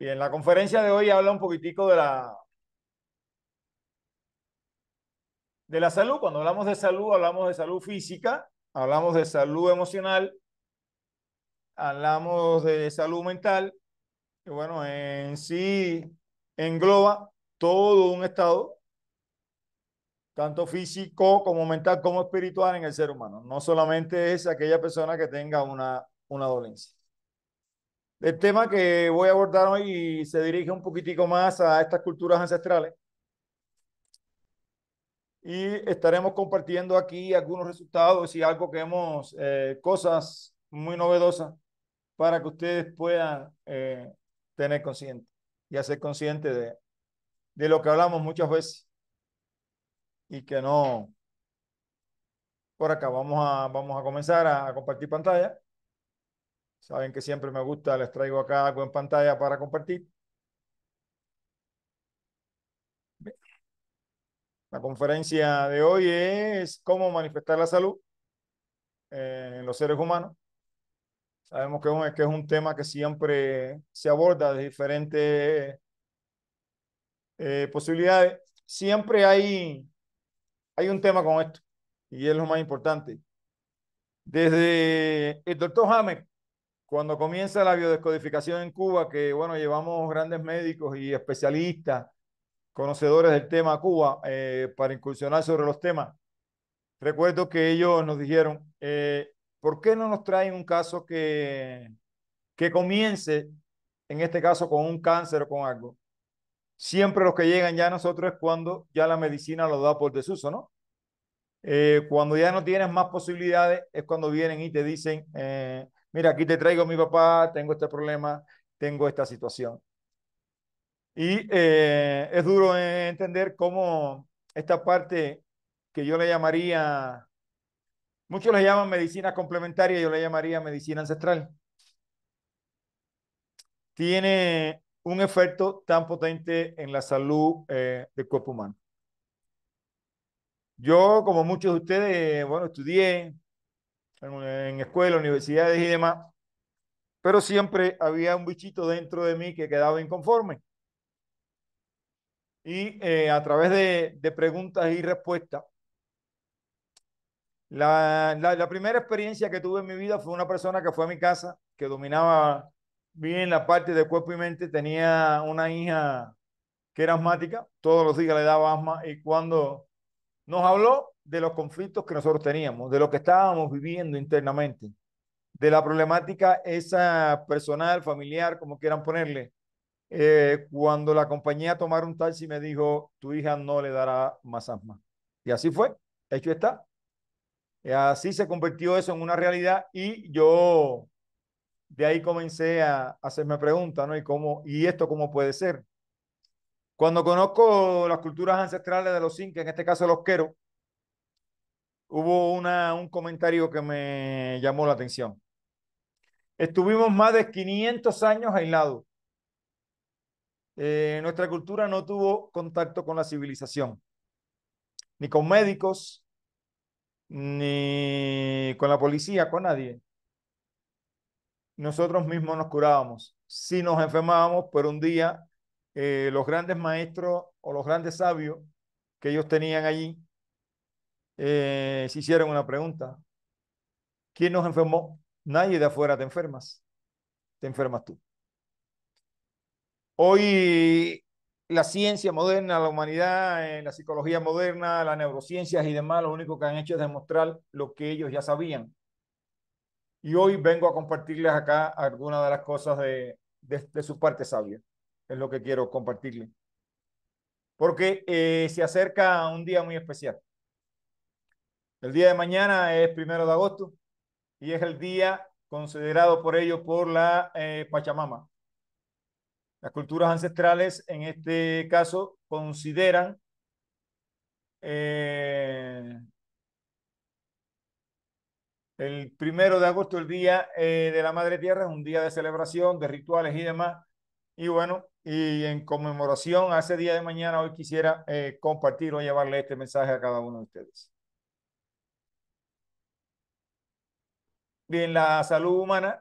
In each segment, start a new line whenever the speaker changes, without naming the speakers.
Bien, la conferencia de hoy habla un poquitico de la de la salud. Cuando hablamos de salud, hablamos de salud física, hablamos de salud emocional, hablamos de salud mental, y bueno, en sí engloba todo un estado, tanto físico como mental como espiritual en el ser humano. No solamente es aquella persona que tenga una, una dolencia. El tema que voy a abordar hoy se dirige un poquitico más a estas culturas ancestrales. Y estaremos compartiendo aquí algunos resultados y algo que hemos, eh, cosas muy novedosas para que ustedes puedan eh, tener consciente y hacer consciente de, de lo que hablamos muchas veces y que no. Por acá vamos a, vamos a comenzar a compartir pantalla. Saben que siempre me gusta, les traigo acá algo en pantalla para compartir. La conferencia de hoy es cómo manifestar la salud eh, en los seres humanos. Sabemos que es un, tema que siempre se aborda de diferentes eh, posibilidades. Siempre hay, hay un tema con esto y es lo más importante. Desde el doctor James cuando comienza la biodescodificación en Cuba, que bueno, llevamos grandes médicos y especialistas, conocedores del tema Cuba, eh, para incursionar sobre los temas, recuerdo que ellos nos dijeron, eh, ¿por qué no nos traen un caso que, que comience, en este caso, con un cáncer o con algo? Siempre los que llegan ya a nosotros es cuando ya la medicina lo da por desuso, ¿no? Eh, cuando ya no tienes más posibilidades es cuando vienen y te dicen, mira, aquí te traigo a mi papá, tengo este problema, tengo esta situación. Y eh, es duro entender cómo esta parte que yo le llamaría, muchos le llaman medicina complementaria, yo le llamaría medicina ancestral, tiene un efecto tan potente en la salud eh, del cuerpo humano. Yo, como muchos de ustedes, bueno, estudié, en, escuelas, universidades y demás, pero siempre había un bichito dentro de mí que quedaba inconforme. Y eh, a través de, preguntas y respuestas, la, la primera experiencia que tuve en mi vida fue una persona que fue a mi casa, que dominaba bien la parte de cuerpo y mente. Tenía una hija que era asmática, todos los días le daba asma y cuando nos habló, de los conflictos que nosotros teníamos, de lo que estábamos viviendo internamente, de la problemática esa personal, familiar, como quieran ponerle. Eh, cuando la compañía tomaron un taxi me dijo, tu hija no le dará más asma. Y así fue, hecho está. Y eh, así se convirtió eso en una realidad y yo de ahí comencé a hacerme preguntas, ¿no? ¿Y, cómo, ¿Y esto cómo puede ser? Cuando conozco las culturas ancestrales de los incas, en este caso los queros, hubo una, un comentario que me llamó la atención. Estuvimos más de 500 años aislados. Eh, nuestra cultura no tuvo contacto con la civilización, ni con médicos, ni con la policía, con nadie. Nosotros mismos nos curábamos. Sí nos enfermábamos, pero un día eh, los grandes maestros o los grandes sabios que ellos tenían allí eh, se hicieron una pregunta. ¿Quién nos enfermó? Nadie de afuera te enfermas. Te enfermas tú. Hoy la ciencia moderna, la humanidad, eh, la psicología moderna, las neurociencias y demás, lo único que han hecho es demostrar lo que ellos ya sabían. Y hoy vengo a compartirles acá algunas de las cosas de, su parte sabia. Es lo que quiero compartirles. Porque eh, se acerca un día muy especial. El día de mañana es primero de agosto y es el día considerado por ellos por la eh, Pachamama. Las culturas ancestrales, en este caso, consideran eh, el primero de agosto, el día eh, de la Madre Tierra, es un día de celebración, de rituales y demás. Y bueno, y en conmemoración a ese día de mañana, hoy quisiera compartir o llevarle este mensaje a cada uno de ustedes.
bien la salud humana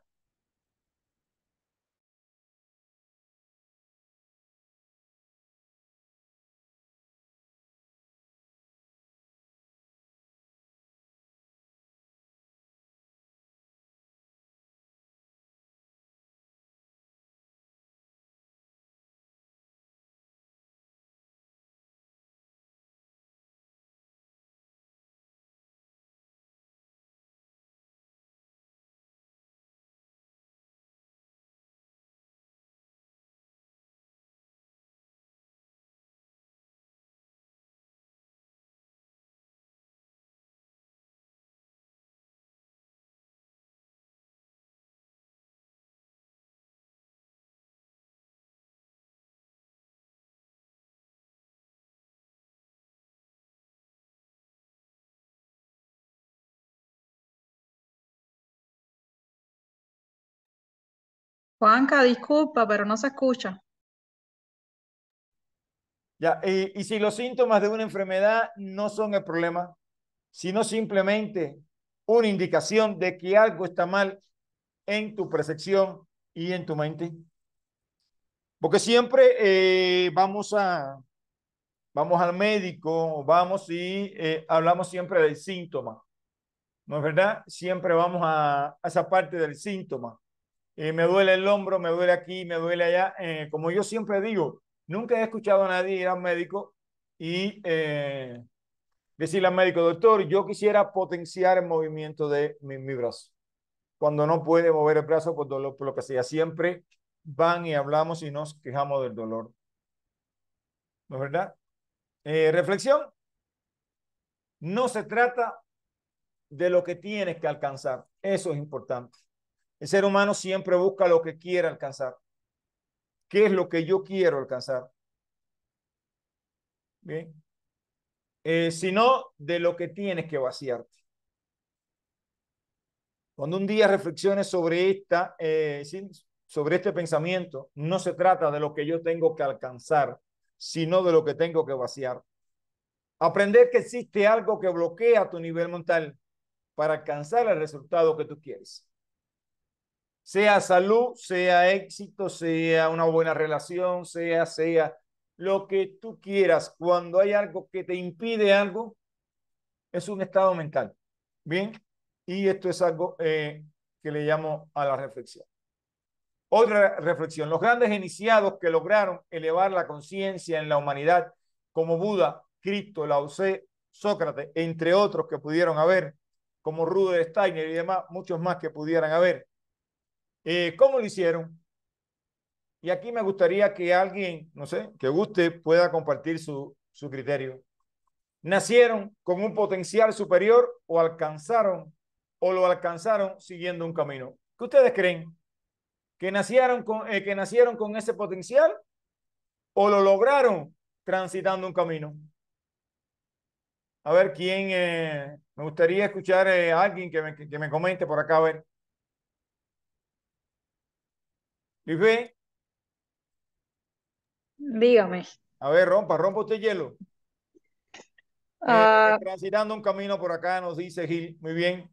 Juanca, disculpa, pero no se escucha.
Ya, y, si los síntomas de una enfermedad no son el problema, sino simplemente una indicación de que algo está mal en tu percepción y en tu mente. Porque siempre eh, vamos a, vamos al médico, vamos y eh, hablamos siempre del síntoma. ¿No es verdad? Siempre vamos a, a esa parte del síntoma me duele el hombro, me duele aquí, me duele allá. Eh, como yo siempre digo, nunca he escuchado a nadie ir al médico y eh, decirle al médico, doctor, yo quisiera potenciar el movimiento de mi, mi brazo. Cuando no puede mover el brazo por dolor, por lo que sea, siempre van y hablamos y nos quejamos del dolor. ¿No es verdad? Eh, reflexión. No se trata de lo que tienes que alcanzar. Eso es importante. El ser humano siempre busca lo que quiere alcanzar. ¿Qué es lo que yo quiero alcanzar? Bien. Eh, sino de lo que tienes que vaciarte. Cuando un día reflexiones sobre, esta, eh, sobre este pensamiento, no se trata de lo que yo tengo que alcanzar, sino de lo que tengo que vaciar. Aprender que existe algo que bloquea tu nivel mental para alcanzar el resultado que tú quieres sea salud, sea éxito, sea una buena relación, sea, sea lo que tú quieras, cuando hay algo que te impide algo, es un estado mental. Bien, y esto es algo eh, que le llamo a la reflexión. Otra reflexión, los grandes iniciados que lograron elevar la conciencia en la humanidad, como Buda, Cristo, Lao Sócrates, entre otros que pudieron haber, como Rudolf Steiner y demás, muchos más que pudieran haber, eh, ¿Cómo lo hicieron? Y aquí me gustaría que alguien, no sé, que guste, pueda compartir su, su criterio. ¿Nacieron con un potencial superior o alcanzaron o lo alcanzaron siguiendo un camino? ¿Qué ustedes creen? ¿Que nacieron con, eh, que nacieron con ese potencial o lo lograron transitando un camino? A ver, ¿quién? Eh? me gustaría escuchar a alguien que me, que me comente por acá, a ver. Dígame. A ver, rompa, rompa usted hielo. Ah. transitando un camino por acá, nos dice Gil. Muy bien.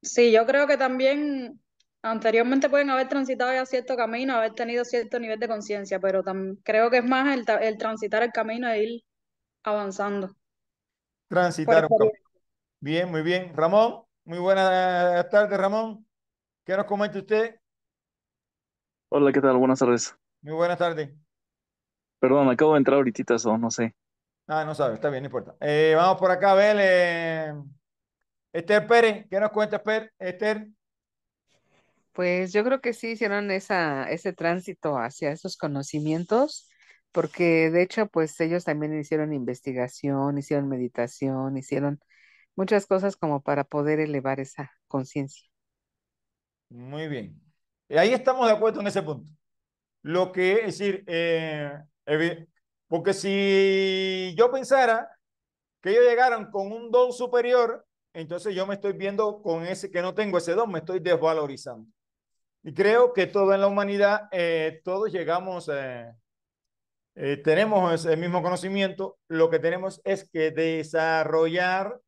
Sí, yo creo que también anteriormente pueden haber transitado ya cierto camino, haber tenido cierto nivel de conciencia, pero creo que es más el, transitar el camino e ir avanzando.
Transitar un camino. Bien, muy bien. Ramón, muy buenas tardes, Ramón. ¿Qué nos comenta usted? Hola, ¿qué tal? Buenas tardes. Muy buenas tardes. Perdón, acabo de entrar ahorita, eso, no sé. Ah, no sabe, está bien, no importa. Eh, vamos por acá a ver. Eh, Esther Pérez, ¿qué nos cuenta Esther? Esther, Pues
yo creo que sí hicieron esa, ese tránsito hacia esos conocimientos, porque de hecho, pues ellos también hicieron investigación, hicieron meditación, hicieron muchas cosas como para poder elevar esa conciencia.
muy bien. Eh, ahí estamos de acuerdo en ese punto. Lo que es decir, eh, porque si yo pensara que ellos llegaron con un don superior, entonces yo me estoy viendo con ese que no tengo ese don, me estoy desvalorizando. Y creo que en la humanidad, eh, todos llegamos, tenemos el mismo conocimiento, lo que tenemos es que desarrollar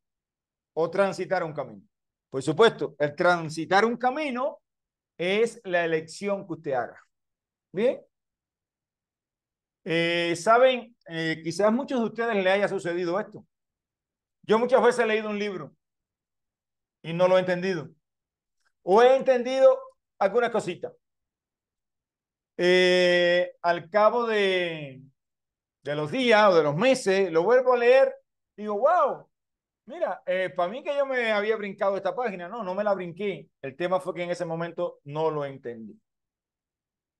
o transitar un camino. Por supuesto, el transitar un camino es la elección que usted haga. ¿Bien? Eh, Saben, eh, quizás muchos de ustedes le haya sucedido esto. Yo muchas veces he leído un libro y no lo he entendido. O he entendido alguna cosita. Eh, al cabo de, de los días o de los meses, lo vuelvo a leer, Y digo, wow, Mira, eh, para mí que yo me había brincado esta página, no, no me la brinqué. El tema fue que en ese momento no lo entendí.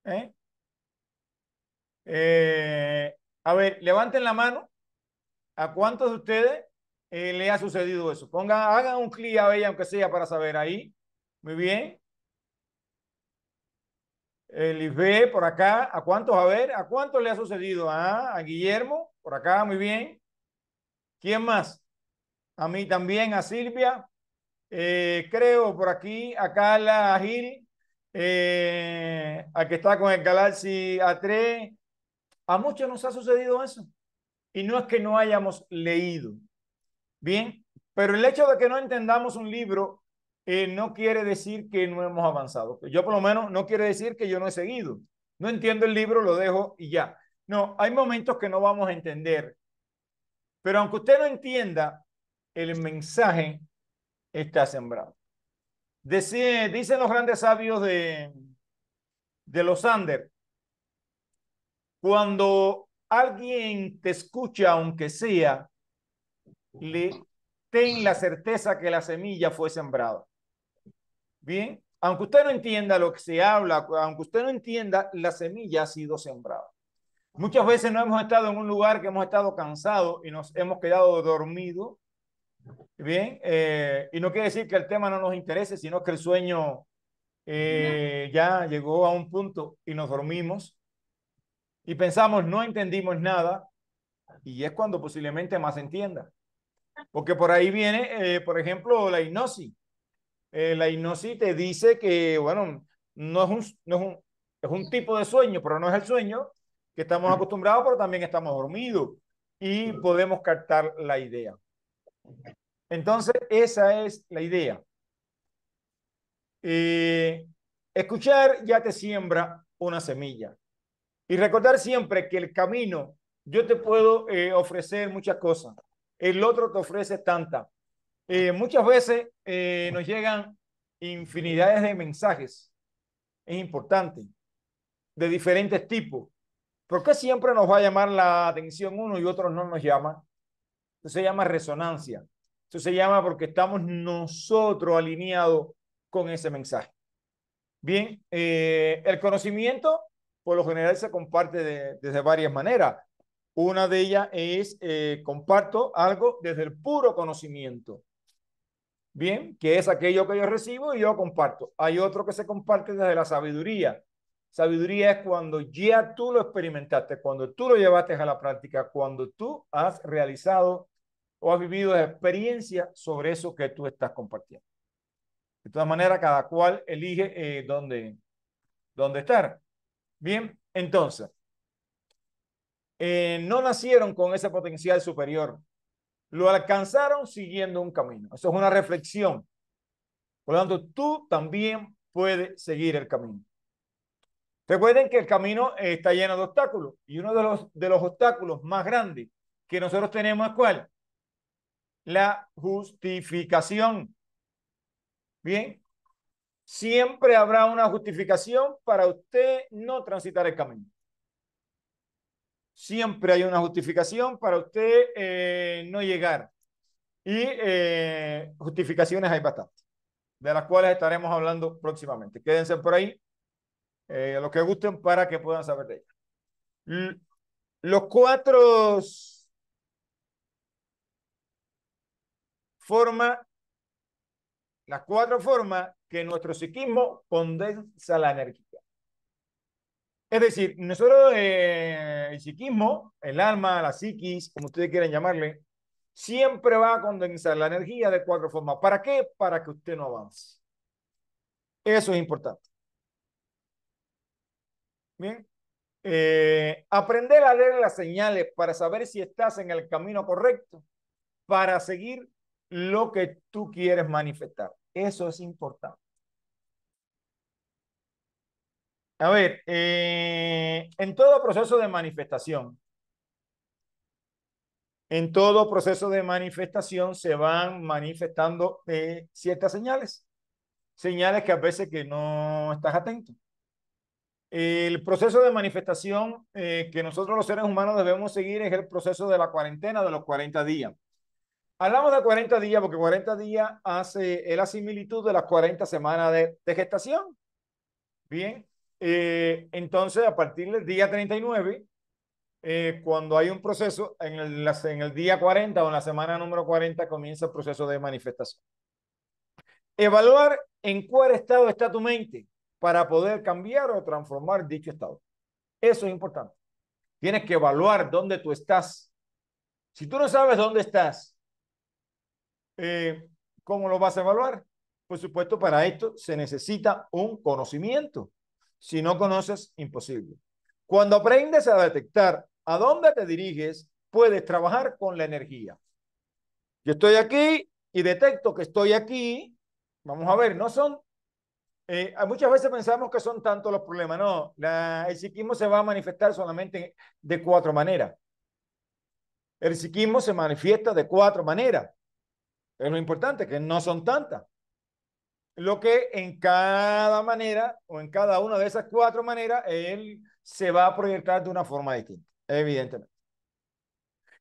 ¿Eh? Eh, a ver, levanten la mano. ¿A cuántos de ustedes le ha sucedido eso? Pongan, hagan un clic a ella, aunque sea para saber ahí. Muy bien. El por acá. ¿A cuántos? A ver, ¿a cuántos le ha sucedido? Ah, a Guillermo, por acá, muy bien. ¿Quién más? a mí también, a Silvia. Eh, creo por aquí a Carla, a Gil, eh, a que está con el Galaxy A3. A muchos nos ha sucedido eso. Y no es que no hayamos leído. Bien, pero el hecho de que no entendamos un libro eh, no quiere decir que no hemos avanzado. Yo por lo menos no quiere decir que yo no he seguido. No entiendo el libro, lo dejo y ya. No, hay momentos que no vamos a entender. Pero aunque usted no entienda, el mensaje está sembrado. dicen los grandes sabios de, de los Andes, cuando alguien te escucha, aunque sea, le ten la certeza que la semilla fue sembrada. Bien, aunque usted no entienda lo que se habla, aunque usted no entienda, la semilla ha sido sembrada. Muchas veces no hemos estado en un lugar que hemos estado cansados y nos hemos quedado dormidos Bien, eh, y no quiere decir que el tema no nos interese, sino que el sueño eh, ya llegó a un punto y nos dormimos y pensamos, no entendimos nada, y es cuando posiblemente más entienda. Porque por ahí viene, eh, por ejemplo, la hipnosis. la hipnosis te dice que, bueno, no es un, es un tipo de sueño, pero no es el sueño que estamos acostumbrados, pero también estamos dormidos y podemos captar la idea. Entonces, esa es la idea. Eh, escuchar ya te siembra una semilla. Y recordar siempre que el camino, yo te puedo eh, ofrecer muchas cosas, el otro te ofrece tanta. Eh, muchas veces nos llegan infinidades de mensajes, es importante, de diferentes tipos. ¿Por qué siempre nos va a llamar la atención uno y otro no nos llama eso se llama resonancia. Eso se llama porque estamos nosotros alineados con ese mensaje. Bien, eh, el conocimiento por lo general se comparte de, desde varias maneras. Una de ellas es eh, comparto algo desde el puro conocimiento. Bien, que es aquello que yo recibo y yo comparto. Hay otro que se comparte desde la sabiduría. Sabiduría es cuando ya tú lo experimentaste, cuando tú lo llevaste a la práctica, cuando tú has realizado o has vivido experiencia sobre eso que tú estás compartiendo. De todas maneras, cada cual elige eh, dónde, dónde estar. Bien, entonces, eh, no nacieron con ese potencial superior. Lo alcanzaron siguiendo un camino. Eso es una reflexión. Por lo tanto, tú también puedes seguir el camino. Recuerden que el camino eh, está lleno de obstáculos y uno de los, de los obstáculos más grandes que nosotros tenemos es cuál? la justificación. Bien, siempre habrá una justificación para usted no transitar el camino. Siempre hay una justificación para usted eh, no llegar. Y eh, justificaciones hay bastantes, de las cuales estaremos hablando próximamente. Quédense por ahí, eh, los que gusten, para que puedan saber de ello. Los cuatro forma, las cuatro formas que nuestro psiquismo condensa la energía. Es decir, nosotros eh, el psiquismo, el alma, la psiquis, como ustedes quieran llamarle, siempre va a condensar la energía de cuatro formas. ¿Para qué? Para que usted no avance. Eso es importante. Bien. Eh, aprender a leer las señales para saber si estás en el camino correcto, para seguir lo que tú quieres manifestar. Eso es importante. A ver, eh, en todo proceso de manifestación, en todo proceso de manifestación se van manifestando eh, ciertas señales, señales que a veces que no estás atento. El proceso de manifestación eh, que nosotros los seres humanos debemos seguir es el proceso de la cuarentena de los 40 días. Hablamos de 40 días porque 40 días hace es la similitud de las 40 semanas de, gestación. Bien, eh, entonces a partir del día 39, eh, cuando hay un proceso, en en el día 40 o en la semana número 40 comienza el proceso de manifestación. Evaluar en cuál estado está tu mente para poder cambiar o transformar dicho estado. Eso es importante. Tienes que evaluar dónde tú estás. Si tú no sabes dónde estás, eh, ¿Cómo lo vas a evaluar? Por supuesto, para esto se necesita un conocimiento. Si no conoces, imposible. Cuando aprendes a detectar a dónde te diriges, puedes trabajar con la energía. Yo estoy aquí y detecto que estoy aquí. Vamos a ver, no son... Eh, muchas veces pensamos que son tantos los problemas. No, el psiquismo se va a manifestar solamente de cuatro maneras. El psiquismo se manifiesta de cuatro maneras. Es lo importante, que no son tantas. Lo que en cada manera o en cada una de esas cuatro maneras, él se va a proyectar de una forma distinta, evidentemente.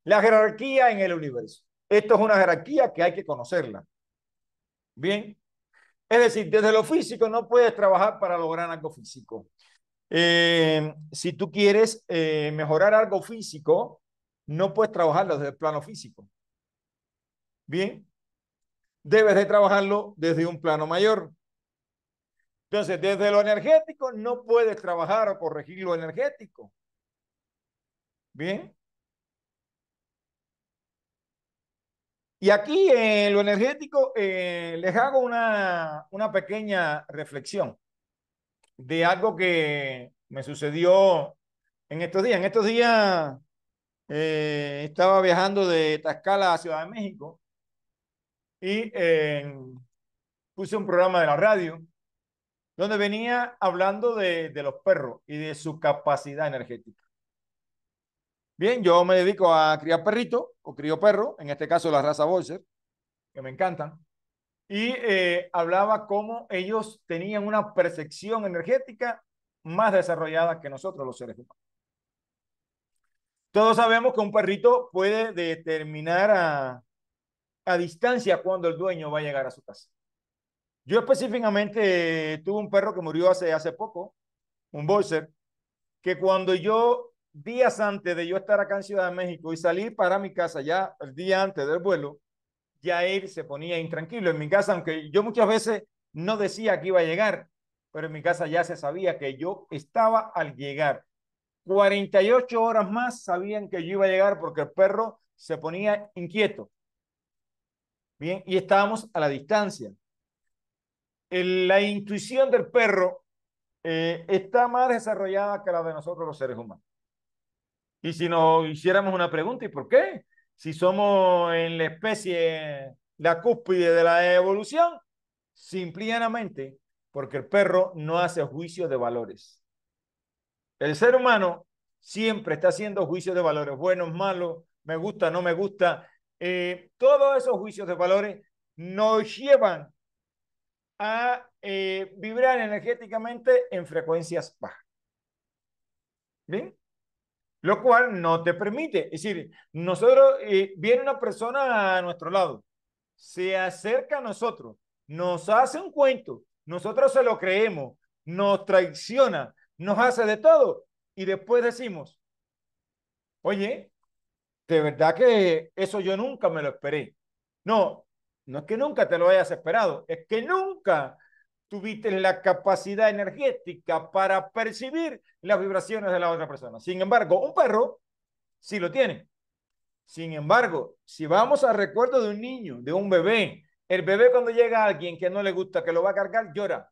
La jerarquía en el universo. Esto es una jerarquía que hay que conocerla. Bien. Es decir, desde lo físico no puedes trabajar para lograr algo físico. Eh, si tú quieres eh, mejorar algo físico, no puedes trabajarlo desde el plano físico. Bien debes de trabajarlo desde un plano mayor. Entonces, desde lo energético no puedes trabajar o corregir lo energético. Bien. Y aquí en eh, lo energético eh, les hago una, una pequeña reflexión de algo que me sucedió en estos días. En estos días eh, estaba viajando de Tascala a Ciudad de México y eh, puse un programa de la radio donde venía hablando de, los perros y de su capacidad energética. Bien, yo me dedico a criar perrito o crío perro, en este caso la raza Boxer, que me encantan. Y eh, hablaba cómo ellos tenían una percepción energética más desarrollada que nosotros los seres humanos. Todos sabemos que un perrito puede determinar a, a distancia cuando el dueño va a llegar a su casa. Yo específicamente tuve un perro que murió hace, hace poco, un boxer, que cuando yo, días antes de yo estar acá en Ciudad de México y salir para mi casa, ya el día antes del vuelo, ya él se ponía intranquilo en mi casa, aunque yo muchas veces no decía que iba a llegar, pero en mi casa ya se sabía que yo estaba al llegar. 48 horas más sabían que yo iba a llegar porque el perro se ponía inquieto. Bien, y estábamos a la distancia. la intuición del perro eh, está más desarrollada que la de nosotros los seres humanos. Y si nos hiciéramos una pregunta, ¿y por qué? Si somos en la especie, la cúspide de la evolución, simplemente porque el perro no hace juicio de valores. El ser humano siempre está haciendo juicio de valores, buenos, malos, me gusta, no me gusta, eh, todos esos juicios de valores nos llevan a eh, vibrar energéticamente en frecuencias bajas. ¿Bien? Lo cual no te permite, es decir, nosotros, eh, viene una persona a nuestro lado, se acerca a nosotros, nos hace un cuento, nosotros se lo creemos, nos traiciona, nos hace de todo y después decimos, oye, de verdad que eso yo nunca me lo esperé. No, no es que nunca te lo hayas esperado, es que nunca tuviste la capacidad energética para percibir las vibraciones de la otra persona. Sin embargo, un perro sí lo tiene. Sin embargo, si vamos al recuerdo de un niño, de un bebé, el bebé cuando llega a alguien que no le gusta, que lo va a cargar, llora.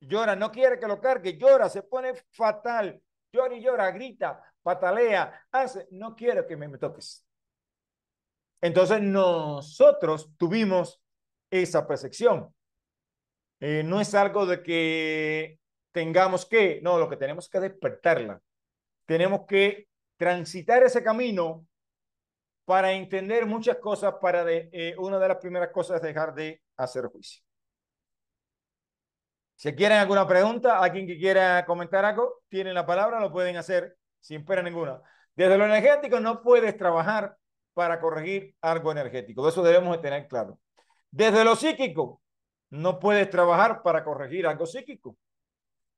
Llora, no quiere que lo cargue, llora, se pone fatal, llora y llora, grita, patalea, hace, no quiero que me, toques. Entonces nosotros tuvimos esa percepción. Eh, no es algo de que tengamos que, no, lo que tenemos que despertarla. Tenemos que transitar ese camino para entender muchas cosas, para eh, una de las primeras cosas es dejar de hacer juicio. Si quieren alguna pregunta, alguien que quiera comentar algo, tienen la palabra, lo pueden hacer sin pena ninguna. Desde lo energético no puedes trabajar para corregir algo energético. Eso debemos tener claro. Desde lo psíquico, no puedes trabajar para corregir algo psíquico.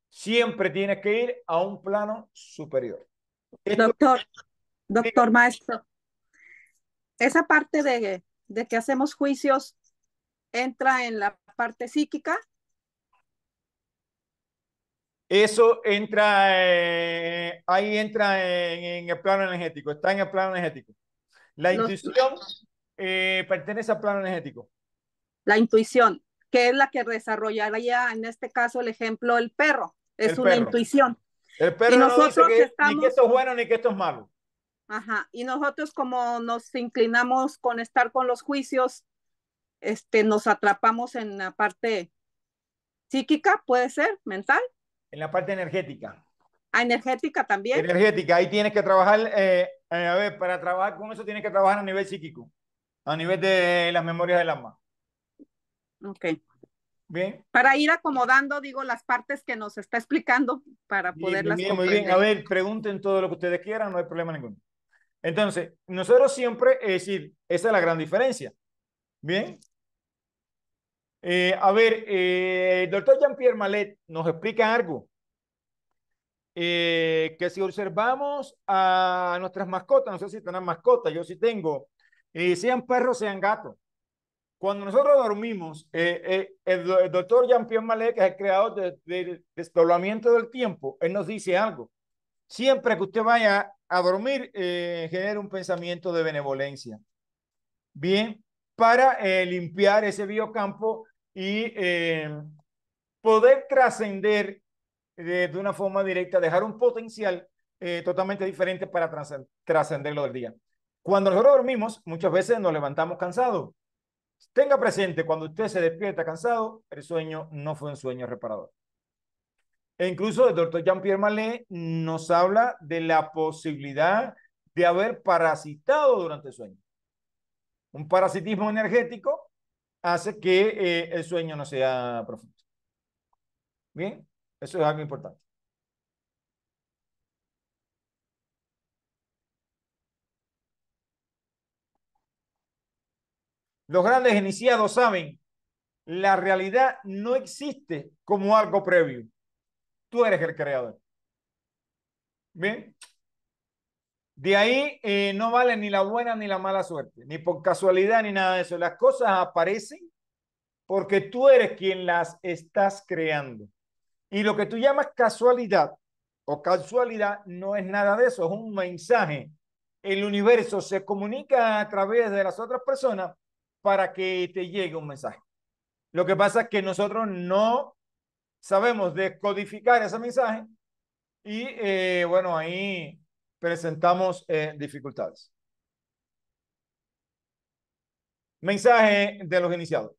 Siempre tienes que ir a un plano superior. Doctor,
doctor maestro, esa parte de, de que hacemos juicios entra en la parte psíquica.
Eso entra, eh, ahí entra en, el plano energético, está en el plano energético. La intuición eh, pertenece al plano energético.
La intuición, que es la que desarrollaría en este caso el ejemplo el perro,
es una intuición. El perro y nosotros no dice ni que esto es bueno ni que esto es malo.
Ajá, y nosotros como nos inclinamos con estar con los juicios, este, nos atrapamos en la parte psíquica, puede ser, mental.
En la parte energética.
Ah, energética también. Energética,
ahí tienes que trabajar, eh, eh, a ver, para trabajar con eso tienes que trabajar a nivel psíquico, a nivel de las memorias del alma. Ok. Bien.
Para ir acomodando, digo, las partes que nos está explicando para poderlas Muy bien, a ver,
pregunten todo lo que ustedes quieran, no hay problema ninguno. Entonces, nosotros siempre, es decir, esa es la gran diferencia. Bien, eh, a ver, el eh, doctor Jean-Pierre Malet nos explica algo. Eh, que si observamos a nuestras mascotas, no sé si tienen mascotas, yo sí tengo, sean perros, sean gatos. Cuando nosotros dormimos, el, doctor Jean-Pierre Malet, que es el creador del desdoblamiento del tiempo, él nos dice algo. Siempre que usted vaya a dormir, genere un pensamiento de benevolencia. Bien, para limpiar ese biocampo y eh, poder trascender eh, de, una forma directa, dejar un potencial eh, totalmente diferente para trascender lo del día. Cuando nosotros dormimos, muchas veces nos levantamos cansados. Tenga presente, cuando usted se despierta cansado, el sueño no fue un sueño reparador. E incluso el doctor Jean-Pierre Malé nos habla de la posibilidad de haber parasitado durante el sueño. Un parasitismo energético hace que eh, el sueño no sea profundo. Bien, eso es algo importante. Los grandes iniciados saben, la realidad no existe como algo previo. Tú eres el creador. Bien, de ahí eh, no vale ni la buena ni la mala suerte, ni por casualidad ni nada de eso. Las cosas aparecen porque tú eres quien las estás creando. Y lo que tú llamas casualidad o casualidad no es nada de eso, es un mensaje. El universo se comunica a través de las otras personas para que te llegue un mensaje. Lo que pasa es que nosotros no sabemos descodificar ese mensaje y eh, bueno, ahí presentamos eh, dificultades. Mensaje de los iniciados.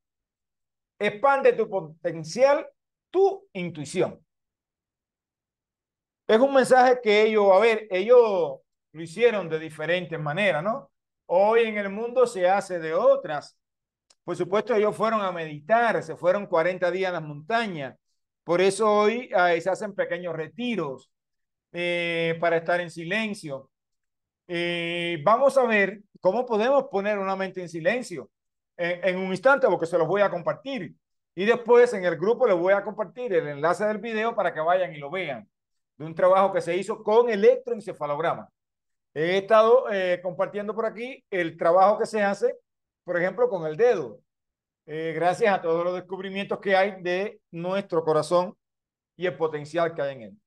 Expande tu potencial, tu intuición. Es un mensaje que ellos, a ver, ellos lo hicieron de diferentes maneras, ¿no? Hoy en el mundo se hace de otras. Por supuesto, ellos fueron a meditar, se fueron 40 días a las montañas. Por eso hoy ah, se hacen pequeños retiros, eh, para estar en silencio. Eh, vamos a ver cómo podemos poner una mente en silencio eh, en, un instante, porque se los voy a compartir. Y después en el grupo les voy a compartir el enlace del video para que vayan y lo vean, de un trabajo que se hizo con electroencefalograma. He estado compartiendo por aquí el trabajo que se hace, por ejemplo, con el dedo. gracias a todos los descubrimientos que hay de nuestro corazón y el potencial que hay en él.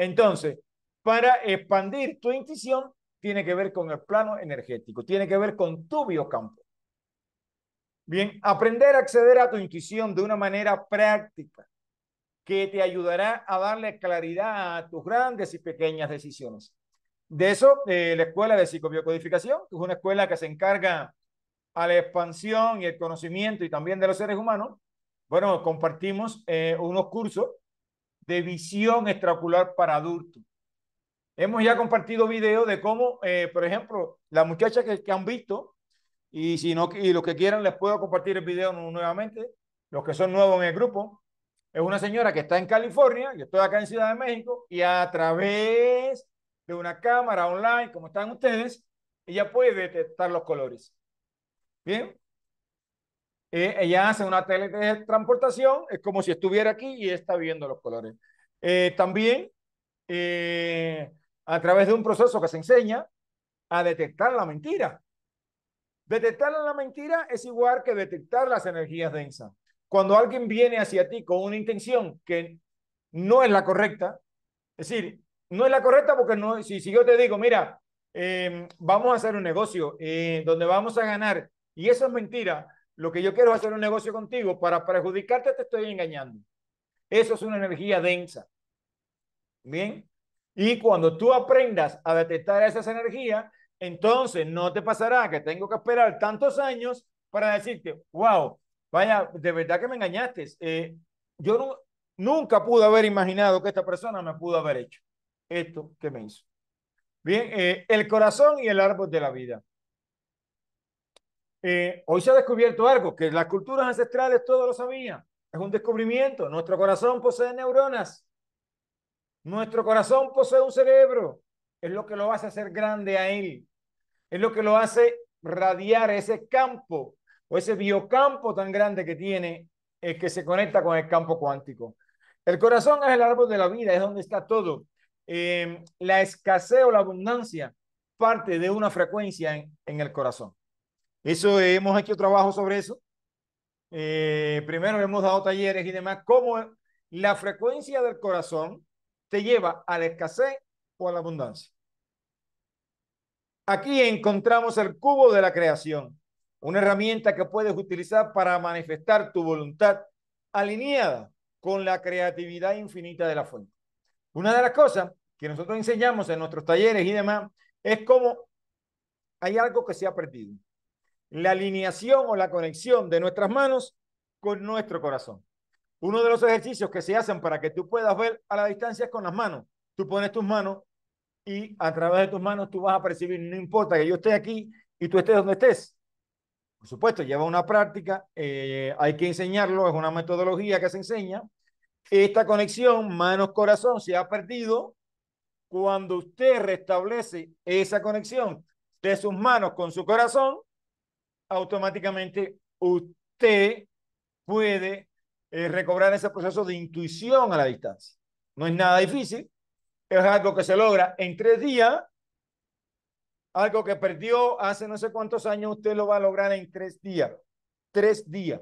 Entonces, para expandir tu intuición, tiene que ver con el plano energético, tiene que ver con tu biocampo. Bien, aprender a acceder a tu intuición de una manera práctica que te ayudará a darle claridad a tus grandes y pequeñas decisiones. De eso, eh, la Escuela de Psicobiocodificación, que es una escuela que se encarga a la expansión y el conocimiento y también de los seres humanos, bueno, compartimos eh, unos cursos de visión extracular para adultos. Hemos ya compartido videos de cómo, eh, por ejemplo, la muchacha que, que, han visto, y si no, y los que quieran les puedo compartir el video nuevamente, los que son nuevos en el grupo, es una señora que está en California, yo estoy acá en Ciudad de México, y a través de una cámara online, como están ustedes, ella puede detectar los colores. Bien, eh, ella hace una teletransportación, es como si estuviera aquí y está viendo los colores. Eh, también, eh, a través de un proceso que se enseña a detectar la mentira. Detectar la mentira es igual que detectar las energías densas. Cuando alguien viene hacia ti con una intención que no es la correcta, es decir, no es la correcta porque no, si, si yo te digo, mira, em, vamos a hacer un negocio donde vamos a ganar, y eso es mentira, lo que yo quiero es hacer un negocio contigo. Para perjudicarte te estoy engañando. Eso es una energía densa. Bien. Y cuando tú aprendas a detectar esas energías, entonces no te pasará que tengo que esperar tantos años para decirte, wow, vaya, de verdad que me engañaste. Eh, yo nunca pude haber imaginado que esta persona me pudo haber hecho esto que me hizo. Bien, eh, el corazón y el árbol de la vida. Eh, hoy se ha descubierto algo, que las culturas ancestrales todos lo sabían. Es un descubrimiento. Nuestro corazón posee neuronas. Nuestro corazón posee un cerebro. Es lo que lo hace ser grande a él. Es lo que lo hace radiar ese campo o ese biocampo tan grande que tiene el que se conecta con el campo cuántico. El corazón es el árbol de la vida, es donde está todo. Eh, la escasez o la abundancia parte de una frecuencia en el corazón. Eso eh, hemos hecho trabajo sobre eso. Eh, primero hemos dado talleres y demás, cómo la frecuencia del corazón te lleva a la escasez o a la abundancia. Aquí encontramos el cubo de la creación, una herramienta que puedes utilizar para manifestar tu voluntad alineada con la creatividad infinita de la fuente. Una de las cosas que nosotros enseñamos en nuestros talleres y demás es cómo hay algo que se ha perdido la alineación o la conexión de nuestras manos con nuestro corazón. Uno de los ejercicios que se hacen para que tú puedas ver a la distancia es con las manos. Tú pones tus manos y a través de tus manos tú vas a percibir, no importa que yo esté aquí y tú estés donde estés. Por supuesto, lleva una práctica, eh, hay que enseñarlo, es una metodología que se enseña. Esta conexión manos-corazón se ha perdido cuando usted restablece esa conexión de sus manos con su corazón, automáticamente usted puede eh, recobrar ese proceso de intuición a la distancia. No es nada difícil, es algo que se logra en tres días, algo que perdió hace no sé cuántos años, usted lo va a lograr en tres días. Tres días.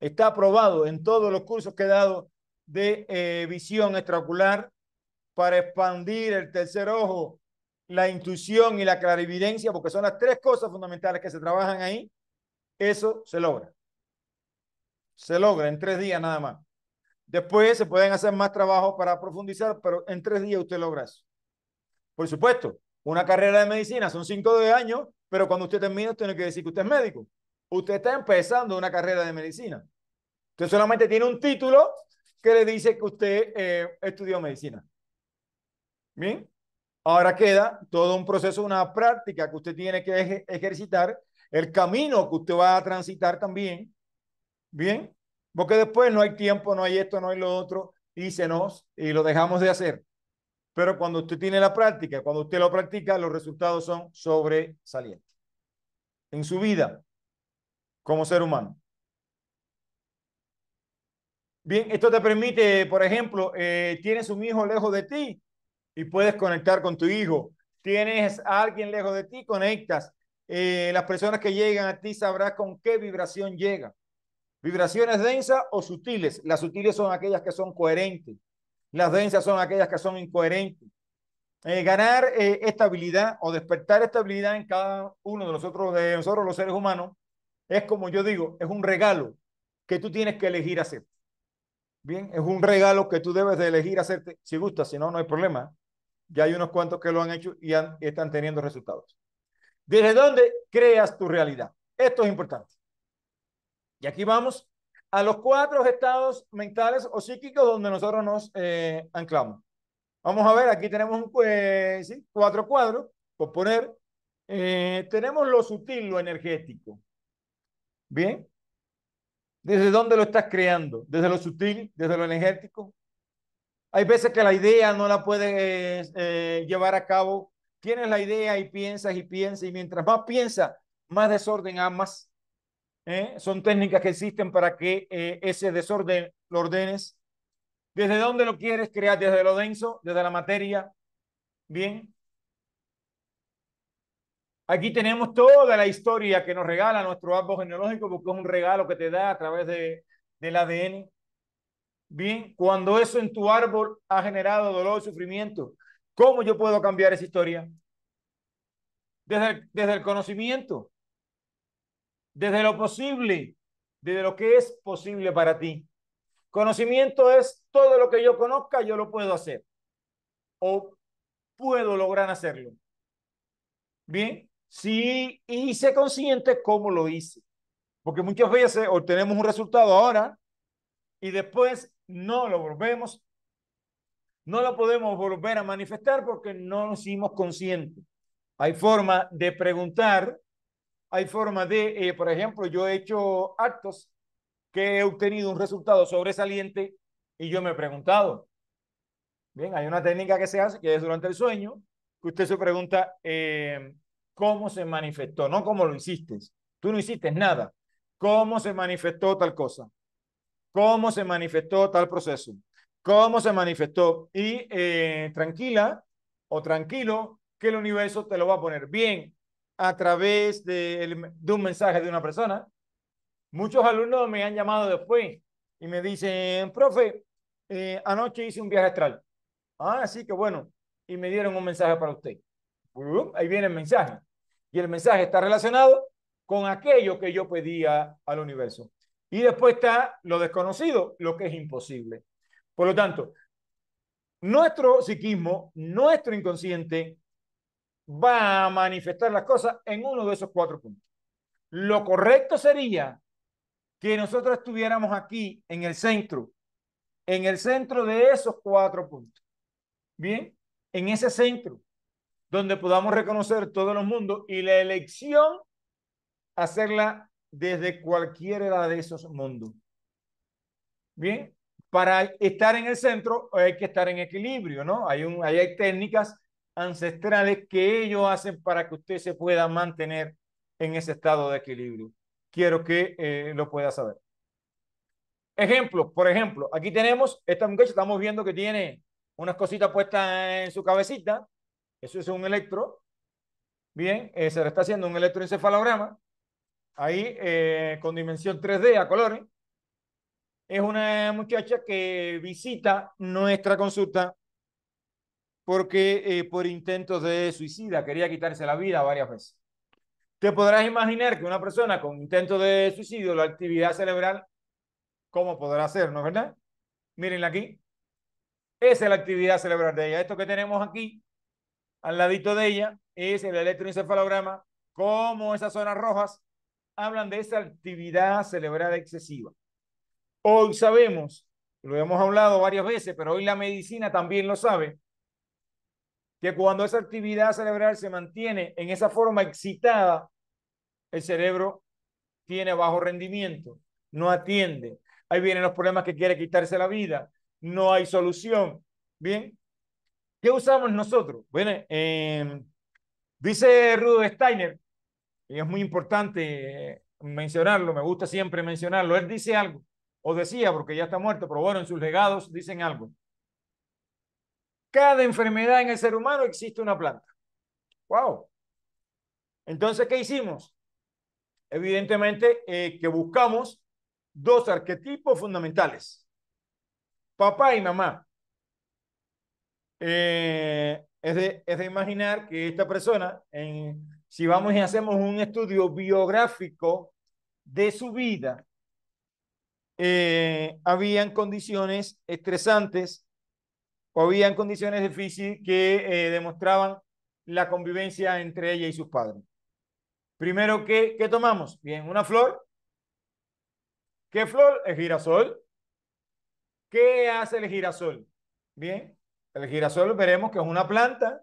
Está aprobado en todos los cursos que he dado de eh, visión extraocular para expandir el tercer ojo la intuición y la clarividencia, porque son las tres cosas fundamentales que se trabajan ahí, eso se logra. Se logra en tres días nada más. Después se pueden hacer más trabajos para profundizar, pero en tres días usted logra eso. Por supuesto, una carrera de medicina son cinco de años, pero cuando usted termina, usted tiene que decir que usted es médico. Usted está empezando una carrera de medicina. Usted solamente tiene un título que le dice que usted eh, estudió medicina. Bien. Ahora queda todo un proceso, una práctica que usted tiene que ejercitar, el camino que usted va a transitar también, ¿bien? Porque después no hay tiempo, no hay esto, no hay lo otro, y se nos, y lo dejamos de hacer. Pero cuando usted tiene la práctica, cuando usted lo practica, los resultados son sobresalientes. En su vida, como ser humano. Bien, esto te permite, por ejemplo, tiene eh, tienes un hijo lejos de ti, y puedes conectar con tu hijo. Tienes a alguien lejos de ti, conectas. Eh, las personas que llegan a ti sabrás con qué vibración llega. Vibraciones densas o sutiles. Las sutiles son aquellas que son coherentes. Las densas son aquellas que son incoherentes. Eh, ganar eh, estabilidad o despertar estabilidad en cada uno de nosotros, de nosotros los seres humanos, es como yo digo, es un regalo que tú tienes que elegir hacer. Bien, es un regalo que tú debes de elegir hacerte, si gusta, si no, no hay problema ya hay unos cuantos que lo han hecho y están teniendo resultados. ¿Desde dónde creas tu realidad? Esto es importante. Y aquí vamos a los cuatro estados mentales o psíquicos donde nosotros nos eh, anclamos. Vamos a ver, aquí tenemos un, eh, cuatro cuadros, por poner. Eh, tenemos lo sutil, lo energético. Bien. ¿Desde dónde lo estás creando? ¿Desde lo sutil? ¿Desde lo energético? Hay veces que la idea no la puedes eh, eh, llevar a cabo. Tienes la idea y piensas y piensas y mientras más piensas, más desorden amas. ¿eh? Son técnicas que existen para que ese desorden lo ordenes. ¿Desde dónde lo quieres crear? ¿Desde lo denso? ¿Desde la materia? Bien. Aquí tenemos toda la historia que nos regala nuestro árbol genealógico porque es un regalo que te da a través de, del ADN. Bien, cuando eso en tu árbol ha generado dolor, y sufrimiento, ¿cómo yo puedo cambiar esa historia? Desde el, desde el conocimiento, desde lo posible, desde lo que es posible para ti. Conocimiento es todo lo que yo conozca, yo lo puedo hacer o puedo lograr hacerlo. Bien, si hice consciente, ¿cómo lo hice? Porque muchas veces obtenemos un resultado ahora y después no lo volvemos, no lo podemos volver a manifestar porque no nos hicimos conscientes. Hay forma de preguntar, hay forma de, eh, por ejemplo, yo he hecho actos que he obtenido un resultado sobresaliente y yo me he preguntado. Bien, hay una técnica que se hace, que es durante el sueño, que usted se pregunta eh, cómo se manifestó, no cómo lo hiciste. Tú no hiciste nada. ¿Cómo se manifestó tal cosa? cómo se manifestó tal proceso, cómo se manifestó. Y eh, tranquila o tranquilo que el universo te lo va a poner bien a través de, un mensaje de una persona. Muchos alumnos me han llamado después y me dicen, profe, eh, anoche hice un viaje astral. Ah, sí, que bueno, y me dieron un mensaje para usted. ahí viene el mensaje. Y el mensaje está relacionado con aquello que yo pedía al universo. Y después está lo desconocido, lo que es imposible. Por lo tanto, nuestro psiquismo, nuestro inconsciente, va a manifestar las cosas en uno de esos cuatro puntos. Lo correcto sería que nosotros estuviéramos aquí en el centro, en el centro de esos cuatro puntos. Bien, en ese centro, donde podamos reconocer todos los mundos y la elección hacerla desde cualquier cualquiera de esos mundos. Bien, para estar en el centro hay que estar en equilibrio, ¿no? Hay, hay técnicas ancestrales que ellos hacen para que usted se pueda mantener en ese estado de equilibrio. Quiero que eh, lo pueda saber. Ejemplo, por ejemplo, aquí tenemos esta muchacha, estamos viendo que tiene unas cositas puestas en su cabecita. Eso es un electro. Bien, eh, se le está haciendo un electroencefalograma ahí eh, con dimensión 3D a colores. Es una muchacha que visita nuestra consulta porque eh, por intentos de suicida quería quitarse la vida varias veces. Te podrás imaginar que una persona con intento de suicidio, la actividad cerebral, ¿cómo podrá ser? ¿No es verdad? Mírenla aquí. Esa es la actividad cerebral de ella. Esto que tenemos aquí, al ladito de ella, es el electroencefalograma, como esas zonas rojas hablan de esa actividad cerebral excesiva. Hoy sabemos, lo hemos hablado varias veces, pero hoy la medicina también lo sabe, que cuando esa actividad cerebral se mantiene en esa forma excitada, el cerebro tiene bajo rendimiento, no atiende. Ahí vienen los problemas que quiere quitarse la vida, no hay solución. Bien, ¿qué usamos nosotros? Bueno, em, dice Rudolf Steiner y es muy importante eh, mencionarlo, me gusta siempre mencionarlo, él dice algo, o decía porque ya está muerto, pero bueno, en sus legados dicen algo. Cada enfermedad en el ser humano existe una planta. ¡Wow! Entonces, ¿qué hicimos? Evidentemente eh, que buscamos dos arquetipos fundamentales, papá y mamá. Eh, es, es de imaginar que esta persona en, si vamos y hacemos un estudio biográfico de su vida, eh, habían condiciones estresantes o habían condiciones difíciles que eh, demostraban la convivencia entre ella y sus padres. Primero, ¿qué tomamos? Bien, una flor. ¿Qué flor? El girasol. ¿Qué hace el girasol? Bien, el girasol veremos que es una planta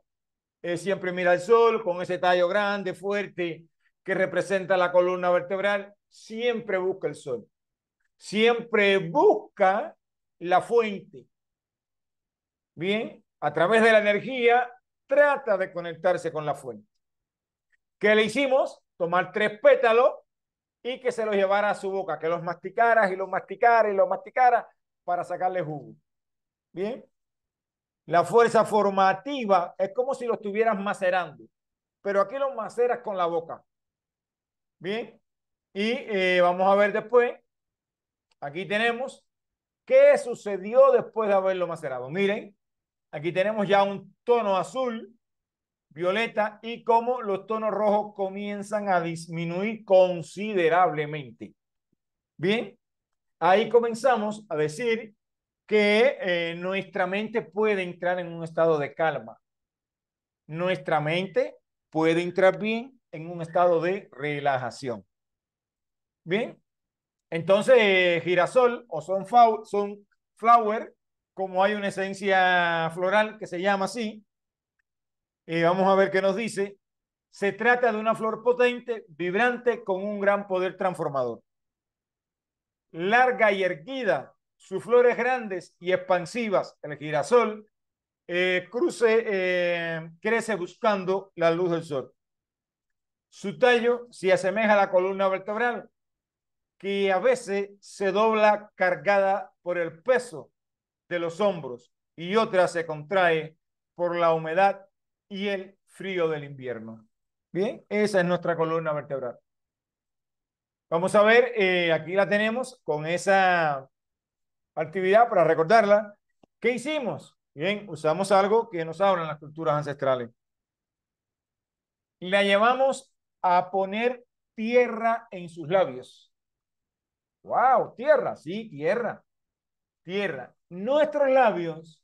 siempre mira el sol, con ese tallo grande, fuerte, que representa la columna vertebral, siempre busca el sol. Siempre busca la fuente. Bien, a través de la energía, trata de conectarse con la fuente. ¿Qué le hicimos? Tomar tres pétalos y que se los llevara a su boca, que los masticara y los masticara y los masticara para sacarle jugo. Bien, la fuerza formativa es como si lo estuvieras macerando, pero aquí lo maceras con la boca. Bien, y eh, vamos a ver después. Aquí tenemos qué sucedió después de haberlo macerado. Miren, aquí tenemos ya un tono azul, violeta, y cómo los tonos rojos comienzan a disminuir considerablemente. Bien, ahí comenzamos a decir que eh, nuestra mente puede entrar en un estado de calma. Nuestra mente puede entrar bien en un estado de relajación. Bien, entonces girasol o son, son flower, como hay una esencia floral que se llama así, y eh, vamos a ver qué nos dice. Se trata de una flor potente, vibrante, con un gran poder transformador. Larga y erguida, sus flores grandes y expansivas, el girasol, eh, cruce, eh, crece buscando la luz del sol. Su tallo se asemeja a la columna vertebral, que a veces se dobla cargada por el peso de los hombros y otra se contrae por la humedad y el frío del invierno. Bien, esa es nuestra columna vertebral. Vamos a ver, eh, aquí la tenemos con esa actividad para recordarla. ¿Qué hicimos? Bien, usamos algo que nos hablan las culturas ancestrales. La llevamos a poner tierra en sus labios. ¡Wow! Tierra, sí, tierra. Tierra. Nuestros labios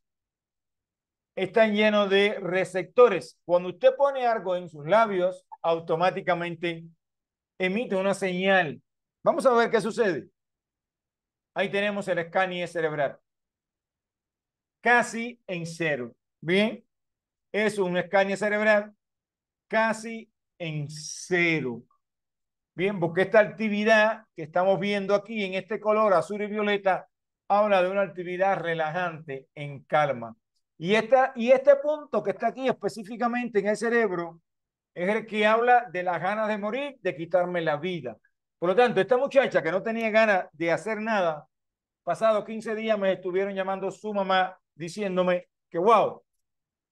están llenos de receptores. Cuando usted pone algo en sus labios, automáticamente emite una señal. Vamos a ver qué sucede. Ahí tenemos el escáner cerebral. Casi en cero. Bien. Es un escáner cerebral casi en cero. Bien, porque esta actividad que estamos viendo aquí en este color azul y violeta habla de una actividad relajante, en calma. Y, esta, y este punto que está aquí específicamente en el cerebro es el que habla de las ganas de morir, de quitarme la vida. Por lo tanto, esta muchacha que no tenía ganas de hacer nada, pasados 15 días me estuvieron llamando su mamá diciéndome que, wow,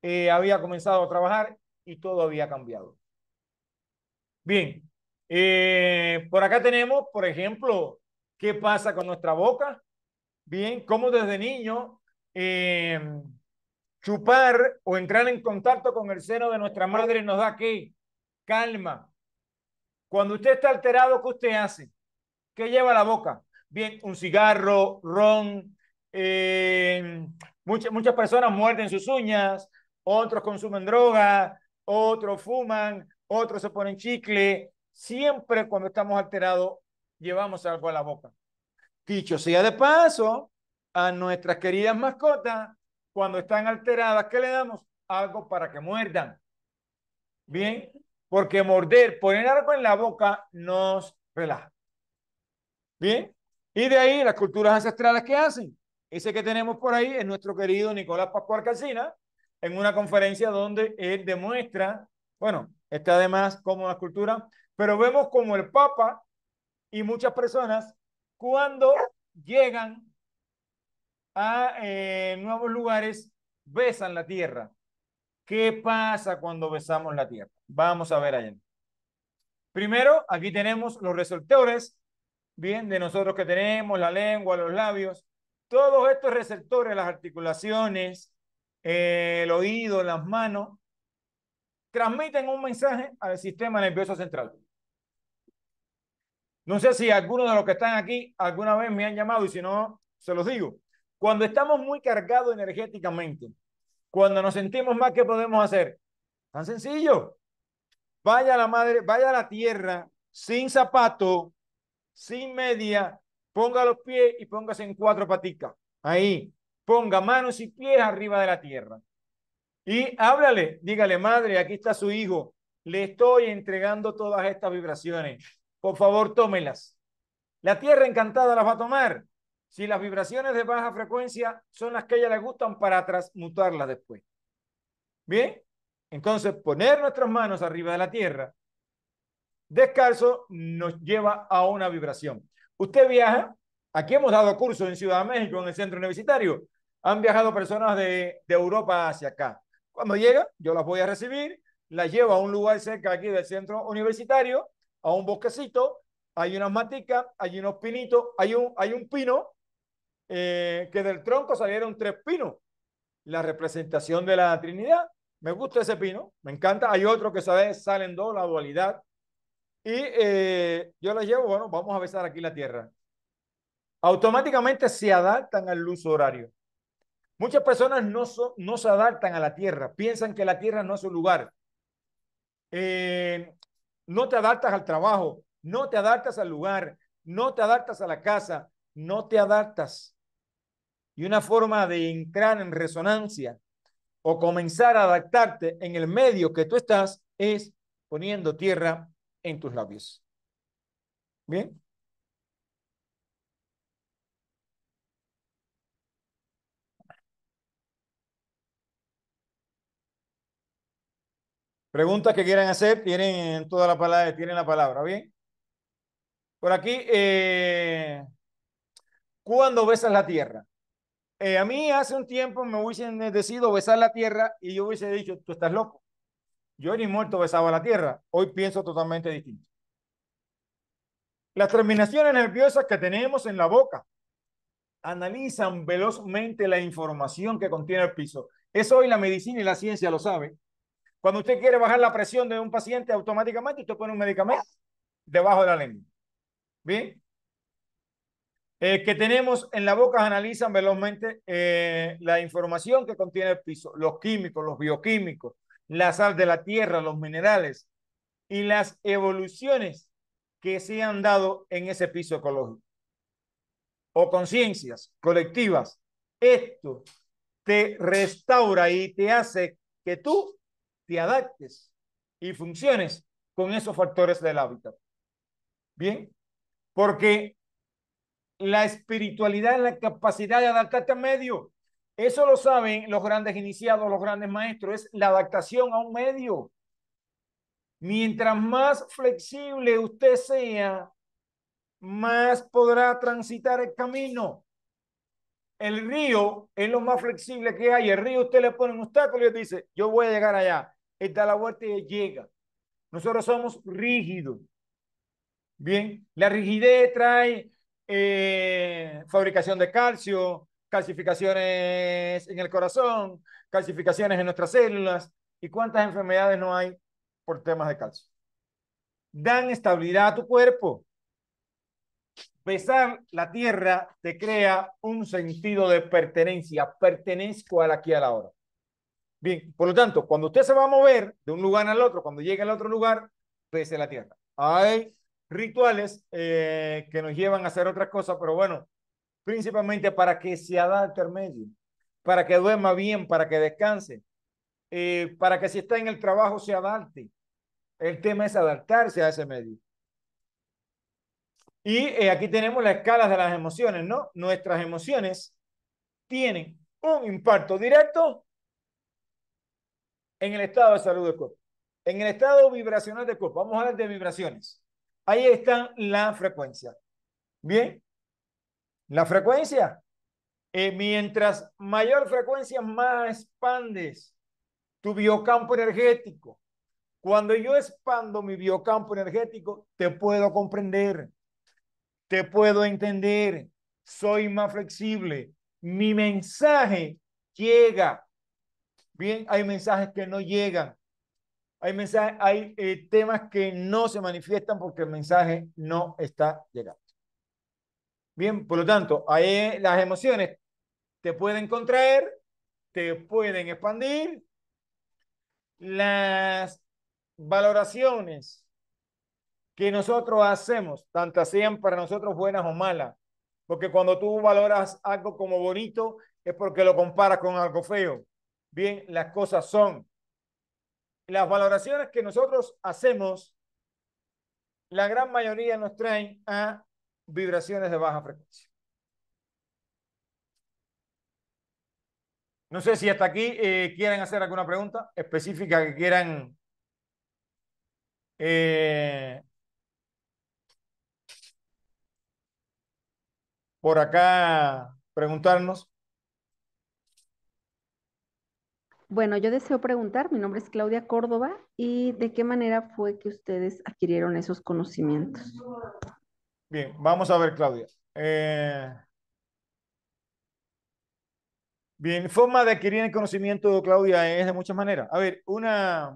eh, había comenzado a trabajar y todo había cambiado. Bien, eh, por acá tenemos, por ejemplo, qué pasa con nuestra boca. Bien, cómo desde niño em, chupar o entrar en contacto con el seno de nuestra madre nos da qué? Calma, cuando usted está alterado, ¿qué usted hace? ¿Qué lleva a la boca? Bien, un cigarro, ron. Eh, muchas, muchas personas muerden sus uñas, otros consumen droga, otros fuman, otros se ponen chicle. Siempre cuando estamos alterados, llevamos algo a la boca. Dicho sea de paso, a nuestras queridas mascotas, cuando están alteradas, ¿qué le damos? Algo para que muerdan. Bien, porque morder, poner algo en la boca nos relaja. Bien, y de ahí las culturas ancestrales que hacen. Ese que tenemos por ahí es nuestro querido Nicolás Pascual Calcina, en una conferencia donde él demuestra, bueno, está además como la cultura, pero vemos como el Papa y muchas personas cuando llegan a eh, nuevos lugares besan la tierra. ¿Qué pasa cuando besamos la tierra? Vamos a ver allá. Primero, aquí tenemos los receptores, bien, de nosotros que tenemos, la lengua, los labios. Todos estos receptores, las articulaciones, eh, el oído, las manos, transmiten un mensaje al sistema nervioso central. No sé si algunos de los que están aquí alguna vez me han llamado y si no, se los digo. Cuando estamos muy cargados energéticamente, cuando nos sentimos más, ¿qué podemos hacer? Tan sencillo vaya la madre, vaya la tierra sin zapato, sin media, ponga los pies y póngase en cuatro patitas. Ahí, ponga manos y pies arriba de la tierra. Y háblale, dígale, madre, aquí está su hijo. Le estoy entregando todas estas vibraciones. Por favor, tómelas. La tierra encantada las va a tomar. Si las vibraciones de baja frecuencia son las que a ella le gustan para transmutarlas después. ¿Bien? Entonces, poner nuestras manos arriba de la tierra, descalzo, nos lleva a una vibración. Usted viaja, aquí hemos dado cursos en Ciudad de México, en el centro universitario, han viajado personas de, Europa hacia acá. Cuando llega, yo las voy a recibir, las llevo a un lugar cerca aquí del centro universitario, a un bosquecito, hay unas maticas, hay unos pinitos, hay un, pino eh, que del tronco salieron tres pinos, la representación de la Trinidad. Me gusta ese pino, me encanta. Hay otro que sabe salen dos, la dualidad. Y eh, yo la llevo, bueno, vamos a besar aquí la tierra. Automáticamente se adaptan al uso horario. Muchas personas no, no se adaptan a la tierra, piensan que la tierra no es su lugar. Eh, no te adaptas al trabajo, no te adaptas al lugar, no te adaptas a la casa, no te adaptas. Y una forma de entrar en resonancia o comenzar a adaptarte en el medio que tú estás es poniendo tierra en tus labios. ¿Bien? Preguntas que quieran hacer, tienen toda la palabra, tienen la palabra, ¿bien? Por aquí, eh, ¿cuándo besas la tierra? Eh, a mí hace un tiempo me hubiesen decidido besar la tierra y yo hubiese dicho, tú estás loco. Yo ni muerto besaba la tierra. Hoy pienso totalmente distinto. Las terminaciones nerviosas que tenemos en la boca analizan velozmente la información que contiene el piso. Eso hoy la medicina y la ciencia lo saben. Cuando usted quiere bajar la presión de un paciente, automáticamente usted pone un medicamento debajo de la lengua. ¿Bien? Eh, que tenemos en la boca analizan velozmente eh, la información que contiene el piso, los químicos, los bioquímicos, la sal de la tierra, los minerales y las evoluciones que se han dado en ese piso ecológico. O conciencias colectivas. Esto te restaura y te hace que tú te adaptes y funciones con esos factores del hábitat. Bien, porque la espiritualidad la capacidad de adaptarte a medio. Eso lo saben los grandes iniciados, los grandes maestros, es la adaptación a un medio. Mientras más flexible usted sea, más podrá transitar el camino. El río es lo más flexible que hay. El río usted le pone un obstáculo y dice, yo voy a llegar allá. Él da la vuelta y llega. Nosotros somos rígidos. Bien, la rigidez trae eh, fabricación de calcio, calcificaciones en el corazón, calcificaciones en nuestras células y cuántas enfermedades no hay por temas de calcio. Dan estabilidad a tu cuerpo. Besar la tierra te crea un sentido de pertenencia. Pertenezco al aquí a la hora. Bien, por lo tanto, cuando usted se va a mover de un lugar al otro, cuando llegue al otro lugar, pese la tierra. Ahí rituales eh, que nos llevan a hacer otras cosas pero bueno, principalmente para que se adapte al medio, para que duerma bien, para que descanse, eh, para que si está en el trabajo se adapte. El tema es adaptarse a ese medio. Y eh, aquí tenemos las escalas de las emociones, ¿no? Nuestras emociones tienen un impacto directo en el estado de salud del cuerpo, en el estado vibracional del cuerpo. Vamos a hablar de vibraciones. Ahí está la frecuencia. Bien, la frecuencia. Eh, mientras mayor frecuencia, más expandes tu biocampo energético. Cuando yo expando mi biocampo energético, te puedo comprender, te puedo entender, soy más flexible. Mi mensaje llega. Bien, hay mensajes que no llegan hay, hay eh, temas que no se manifiestan porque el mensaje no está llegando. Bien, por lo tanto, ahí las emociones te pueden contraer, te pueden expandir. Las valoraciones que nosotros hacemos, tanto sean para nosotros buenas o malas, porque cuando tú valoras algo como bonito es porque lo comparas con algo feo. Bien, las cosas son las valoraciones que nosotros hacemos, la gran mayoría nos traen a vibraciones de baja frecuencia. No sé si hasta aquí eh, quieren hacer alguna pregunta específica que quieran eh, por acá preguntarnos.
Bueno, yo deseo preguntar, mi nombre es Claudia Córdoba, y de qué manera fue que ustedes
adquirieron esos conocimientos. Bien, vamos a ver, Claudia. Eh, bien, forma de adquirir el conocimiento, Claudia, es de muchas maneras. A ver, una,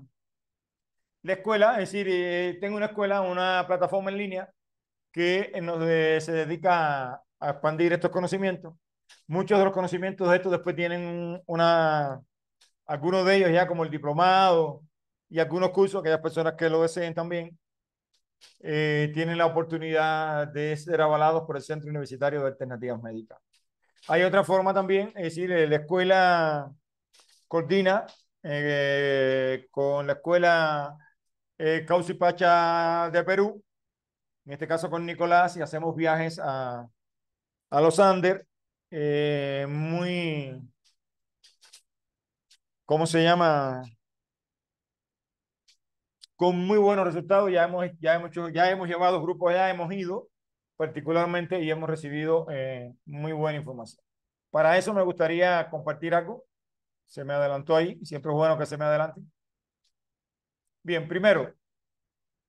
la escuela, es decir, eh, tengo una escuela, una plataforma en línea que se dedica a, a, expandir estos conocimientos. Muchos de los conocimientos de estos después tienen una, algunos de ellos ya como el diplomado y algunos cursos, aquellas personas que lo deseen también, eh, tienen la oportunidad de ser avalados por el Centro Universitario de Alternativas Médicas. Hay otra forma también, es decir, eh, la escuela coordina eh, con la escuela eh, Caucipacha de Perú, en este caso con Nicolás, y hacemos viajes a, a los Andes, muy ¿cómo se llama? Con muy buenos resultados, ya hemos, ya hemos, ya hemos llevado grupos, ya hemos ido particularmente y hemos recibido eh, muy buena información. Para eso me gustaría compartir algo. Se me adelantó ahí, siempre es bueno que se me adelante. Bien, primero,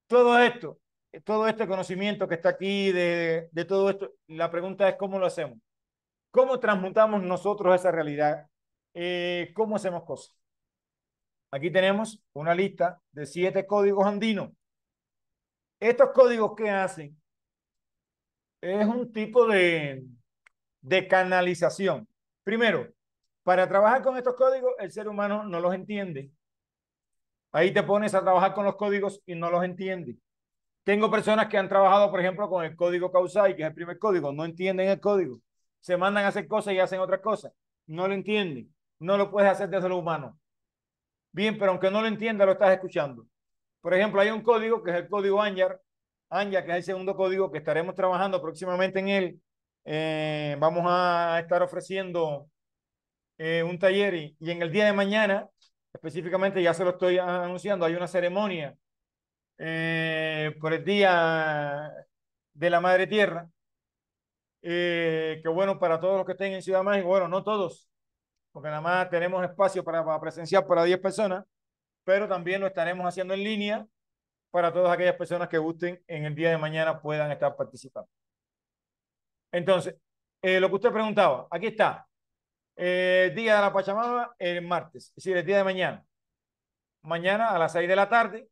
todo esto, todo este conocimiento que está aquí de, de todo esto, la pregunta es cómo lo hacemos. ¿Cómo transmutamos nosotros esa realidad eh, cómo hacemos cosas. Aquí tenemos una lista de siete códigos andinos. Estos códigos que hacen es un tipo de, de canalización. Primero, para trabajar con estos códigos, el ser humano no los entiende. Ahí te pones a trabajar con los códigos y no los entiende. Tengo personas que han trabajado, por ejemplo, con el código causal, que es el primer código, no entienden el código. Se mandan a hacer cosas y hacen otras cosas. No lo entienden no lo puedes hacer desde lo humano. Bien, pero aunque no lo entienda, lo estás escuchando. Por ejemplo, hay un código que es el código ANYAR, ANYAR que es el segundo código que estaremos trabajando próximamente en él. Eh, vamos a estar ofreciendo eh, un taller y, en el día de mañana, específicamente ya se lo estoy anunciando, hay una ceremonia eh, por el Día de la Madre Tierra, que bueno, para todos los que estén en Ciudad Mágica, bueno, no todos, porque nada más tenemos espacio para, presenciar para 10 personas, pero también lo estaremos haciendo en línea para todas aquellas personas que gusten en el día de mañana puedan estar participando. Entonces, eh, lo que usted preguntaba, aquí está. el eh, día de la Pachamama el martes, es decir, el día de mañana. Mañana a las 6 de la tarde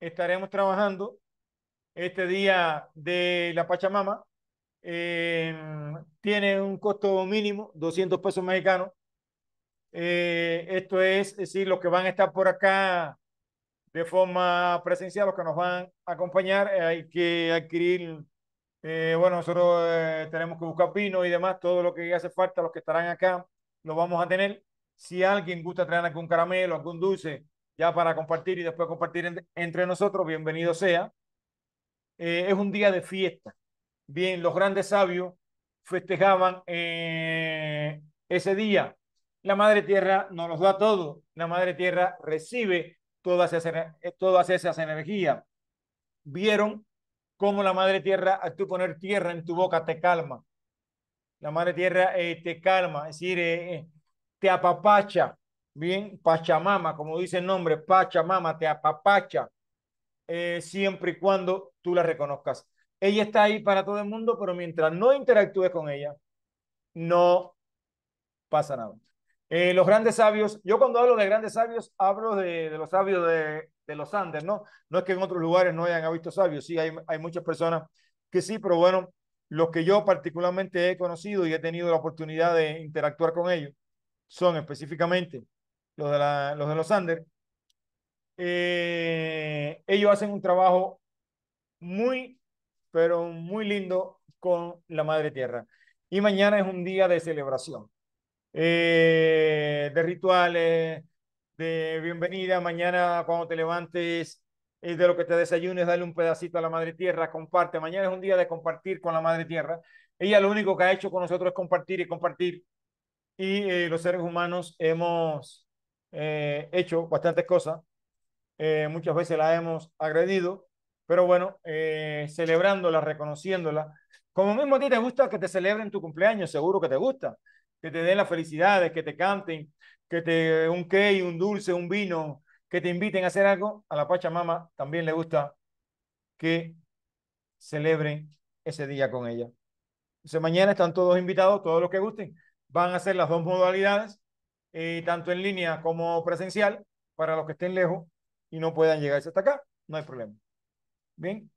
estaremos trabajando este día de la Pachamama. Eh, tiene un costo mínimo, 200 pesos mexicanos, eh, esto es, es eh, sí, los que van a estar por acá de forma presencial, los que nos van a acompañar, eh, hay que adquirir, bueno, nosotros tenemos que buscar pino y demás, todo lo que hace falta, los que estarán acá, lo vamos a tener. Si alguien gusta traer algún caramelo, algún dulce, ya para compartir y después compartir entre nosotros, bienvenido sea. es un día de fiesta. Bien, los grandes sabios festejaban ese día. La Madre Tierra nos los da todo. La Madre Tierra recibe todas esas, eh, todas esas energías. Vieron cómo la Madre Tierra, al tú poner tierra en tu boca, te calma. La Madre Tierra eh, te calma, es decir, eh, te apapacha. Bien, Pachamama, como dice el nombre, Pachamama, te apapacha, siempre y cuando tú la reconozcas. Ella está ahí para todo el mundo, pero mientras no interactúes con ella, no pasa nada. Eh, los grandes sabios, yo cuando hablo de grandes sabios, hablo de, los sabios de, los Andes, ¿no? No es que en otros lugares no hayan visto sabios, sí, hay, hay muchas personas que sí, pero bueno, los que yo particularmente he conocido y he tenido la oportunidad de interactuar con ellos son específicamente los de, los, de Andes. Eh, ellos hacen un trabajo muy, pero muy lindo con la Madre Tierra. Y mañana es un día de celebración. Eh, de rituales, de bienvenida. Mañana cuando te levantes, eh, de lo que te desayunes, dale un pedacito a la Madre Tierra, comparte. Mañana es un día de compartir con la Madre Tierra. Ella lo único que ha hecho con nosotros es compartir y compartir. Y eh, los seres humanos hemos hecho bastantes cosas. muchas veces la hemos agredido, pero bueno, celebrándola, reconociéndola. Como mismo a ti te gusta que te celebren tu cumpleaños, seguro que te gusta que te den las felicidades, que te canten, que te un cake, un dulce, un vino, que te inviten a hacer algo, a la Pachamama también le gusta que celebren ese día con ella. Entonces mañana están todos invitados, todos los que gusten, van a hacer las dos modalidades, eh, tanto en línea como presencial, para los que estén lejos y no puedan llegarse hasta acá, no hay problema. Bien,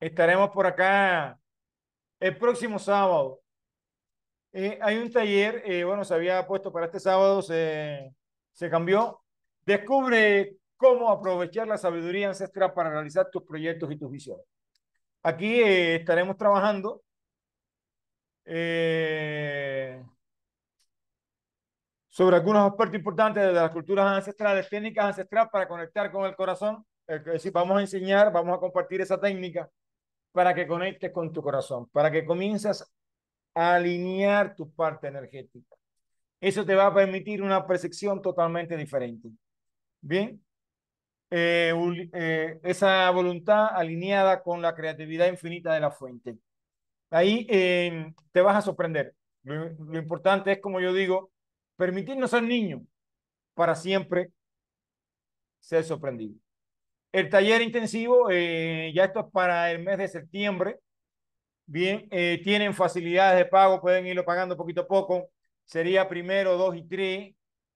estaremos por acá el próximo sábado eh, hay un taller, eh, bueno, se había puesto para este sábado, se, cambió. Descubre cómo aprovechar la sabiduría ancestral para realizar tus proyectos y tus visiones. Aquí eh, estaremos trabajando sobre algunos aspectos importantes de las culturas ancestrales, técnicas ancestrales para conectar con el corazón. Es decir, vamos a enseñar, vamos a compartir esa técnica para que conectes con tu corazón, para que comiences alinear tu parte energética. Eso te va a permitir una percepción totalmente diferente. Bien, eh, eh, esa voluntad alineada con la creatividad infinita de la fuente. Ahí em, te vas a sorprender. Lo, importante es, como yo digo, permitirnos ser niños para siempre ser sorprendido El taller intensivo, eh, ya esto es para el mes de septiembre, Bien, eh, tienen facilidades de pago, pueden irlo pagando poquito a poco. Sería primero, dos y tres.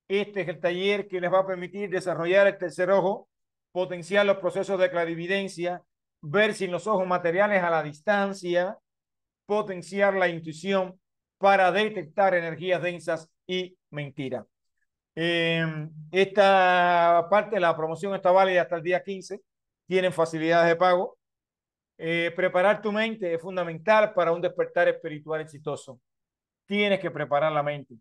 Este es el taller que les va a permitir desarrollar el tercer ojo, potenciar los procesos de clarividencia, ver sin los ojos materiales a la distancia, potenciar la intuición para detectar energías densas y mentiras. Em, esta parte de la promoción está válida hasta el día 15. Tienen facilidades de pago. Eh, preparar tu mente es fundamental para un despertar espiritual exitoso. Tienes que preparar la mente.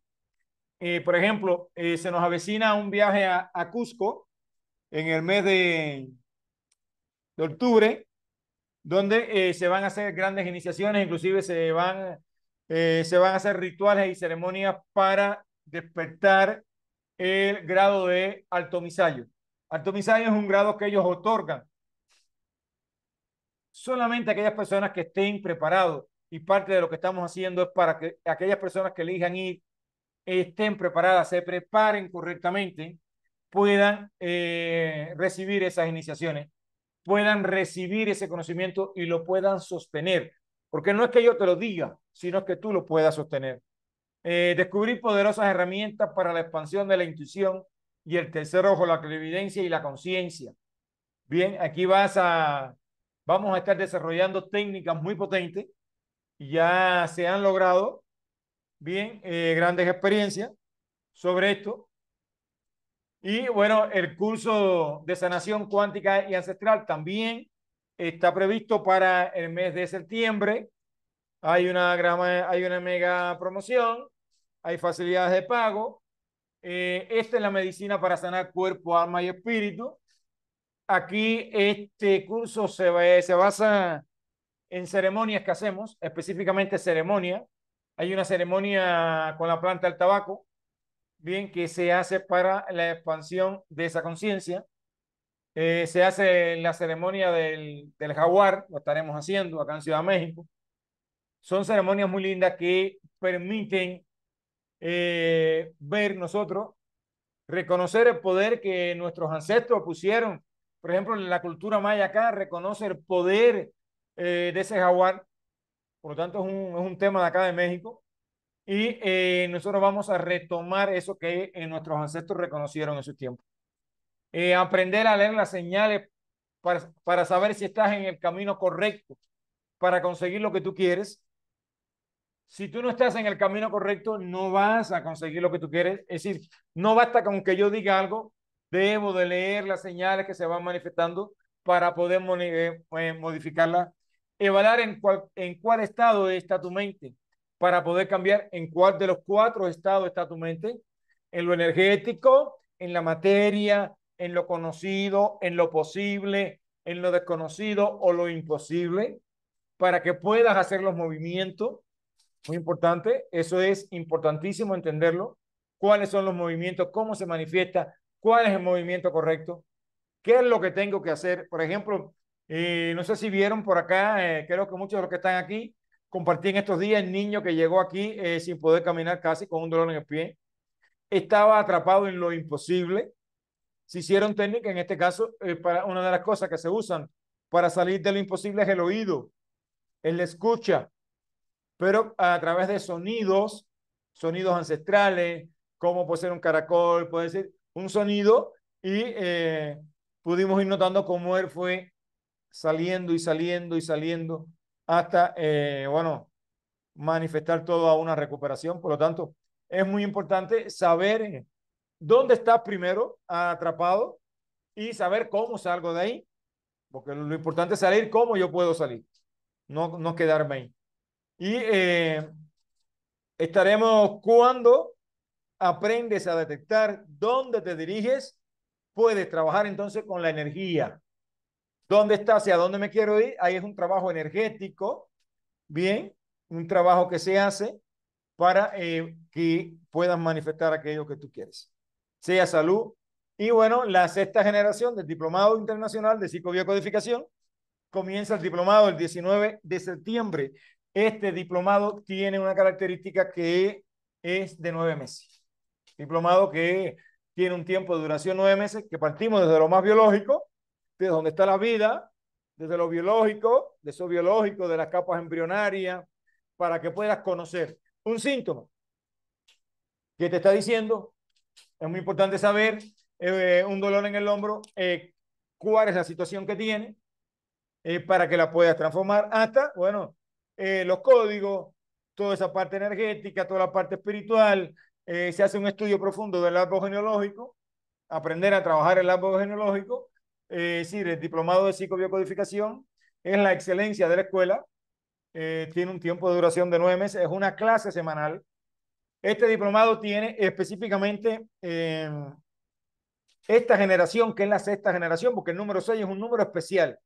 Eh, por ejemplo, eh, se nos avecina un viaje a, Cusco en el mes de, octubre, donde se van a hacer grandes iniciaciones, inclusive se van, se van a hacer rituales y ceremonias para despertar el grado de alto misayo. Alto misayo es un grado que ellos otorgan solamente aquellas personas que estén preparados. Y parte de lo que estamos haciendo es para que aquellas personas que elijan ir estén preparadas, se preparen correctamente, puedan eh, recibir esas iniciaciones, puedan recibir ese conocimiento y lo puedan sostener. Porque no es que yo te lo diga, sino que tú lo puedas sostener. Eh, descubrir poderosas herramientas para la expansión de la intuición y el tercer ojo, la clarividencia y la conciencia. Bien, aquí vas a vamos a estar desarrollando técnicas muy potentes. Ya se han logrado, bien, eh, grandes experiencias sobre esto. Y bueno, el curso de sanación cuántica y ancestral también está previsto para el mes de septiembre. Hay una, hay una mega promoción, hay facilidades de pago. Eh, esta es la medicina para sanar cuerpo, alma y espíritu. Aquí este curso se, se basa en ceremonias que hacemos, específicamente ceremonia. Hay una ceremonia con la planta del tabaco, bien, que se hace para la expansión de esa conciencia. Eh, se hace la ceremonia del, del jaguar, lo estaremos haciendo acá en Ciudad de México. Son ceremonias muy lindas que permiten eh, ver nosotros, reconocer el poder que nuestros ancestros pusieron por ejemplo, la cultura maya acá reconoce el poder eh, de ese jaguar. Por lo tanto, es un, es un tema de acá de México. Y eh, nosotros vamos a retomar eso que nuestros ancestros reconocieron en su tiempo. Eh, aprender a leer las señales para, para saber si estás en el camino correcto para conseguir lo que tú quieres. Si tú no estás en el camino correcto, no vas a conseguir lo que tú quieres. Es decir, no basta con que yo diga algo, Debo de leer las señales que se van manifestando para poder eh, eh, modificarla. Evaluar en, en cuál estado está tu mente para poder cambiar en cuál de los cuatro estados está tu mente. En lo energético, en la materia, en lo conocido, en lo posible, en lo desconocido o lo imposible, para que puedas hacer los movimientos. Muy importante, eso es importantísimo entenderlo. ¿Cuáles son los movimientos? ¿Cómo se manifiesta? cuál es el movimiento correcto, qué es lo que tengo que hacer. Por ejemplo, eh, no sé si vieron por acá, eh, creo que muchos de los que están aquí, compartí en estos días el niño que llegó aquí eh, sin poder caminar casi con un dolor en el pie. Estaba atrapado en lo imposible. Se hicieron técnicas, en este caso, para una de las cosas que se usan para salir de lo imposible es el oído, Él escucha, pero a través de sonidos, sonidos ancestrales, como puede ser un caracol, puede ser un sonido y eh, pudimos ir notando cómo él fue saliendo y saliendo y saliendo hasta, eh, bueno, manifestar toda una recuperación. Por lo tanto, es muy importante saber eh, dónde estás primero atrapado y saber cómo salgo de ahí, porque lo importante es salir cómo yo puedo salir, no, no quedarme ahí. Y estaremos cuando aprendes a detectar dónde te diriges, puedes trabajar entonces con la energía. ¿Dónde estás hacia dónde me quiero ir? Ahí es un trabajo energético, bien, un trabajo que se hace para eh, que puedas manifestar aquello que tú quieres, sea salud. Y bueno, la sexta generación del Diplomado Internacional de Psicobiocodificación comienza el diplomado el 19 de septiembre. Este diplomado tiene una característica que es de nueve meses diplomado que tiene un tiempo de duración nueve meses, que partimos desde lo más biológico, desde donde está la vida, desde lo biológico, de eso biológico, de las capas embrionarias, para que puedas conocer un síntoma que te está diciendo, es muy importante saber eh, un dolor en el hombro, eh, cuál es la situación que tiene, eh, para que la puedas transformar hasta, bueno, los códigos, toda esa parte energética, toda la parte espiritual, eh, se hace un estudio profundo del árbol genealógico, aprender a trabajar el árbol genealógico, es eh, decir, el diplomado de psicobiocodificación es la excelencia de la escuela, eh, tiene un tiempo de duración de nueve meses, es una clase semanal. Este diplomado tiene específicamente esta generación, que es la sexta generación, porque el número 6 es un número especial.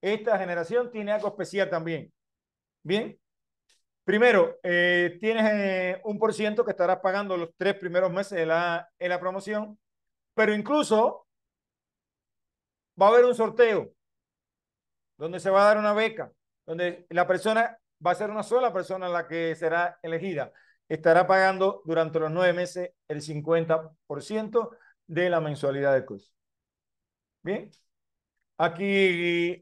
Esta generación tiene algo especial también. Bien, Primero, eh, tienes eh, un por ciento que estarás pagando los tres primeros meses de la, la promoción, pero incluso va a haber un sorteo donde se va a dar una beca, donde la persona va a ser una sola persona la que será elegida. Estará pagando durante los nueve meses el 50% de la mensualidad del curso. Bien, Aquí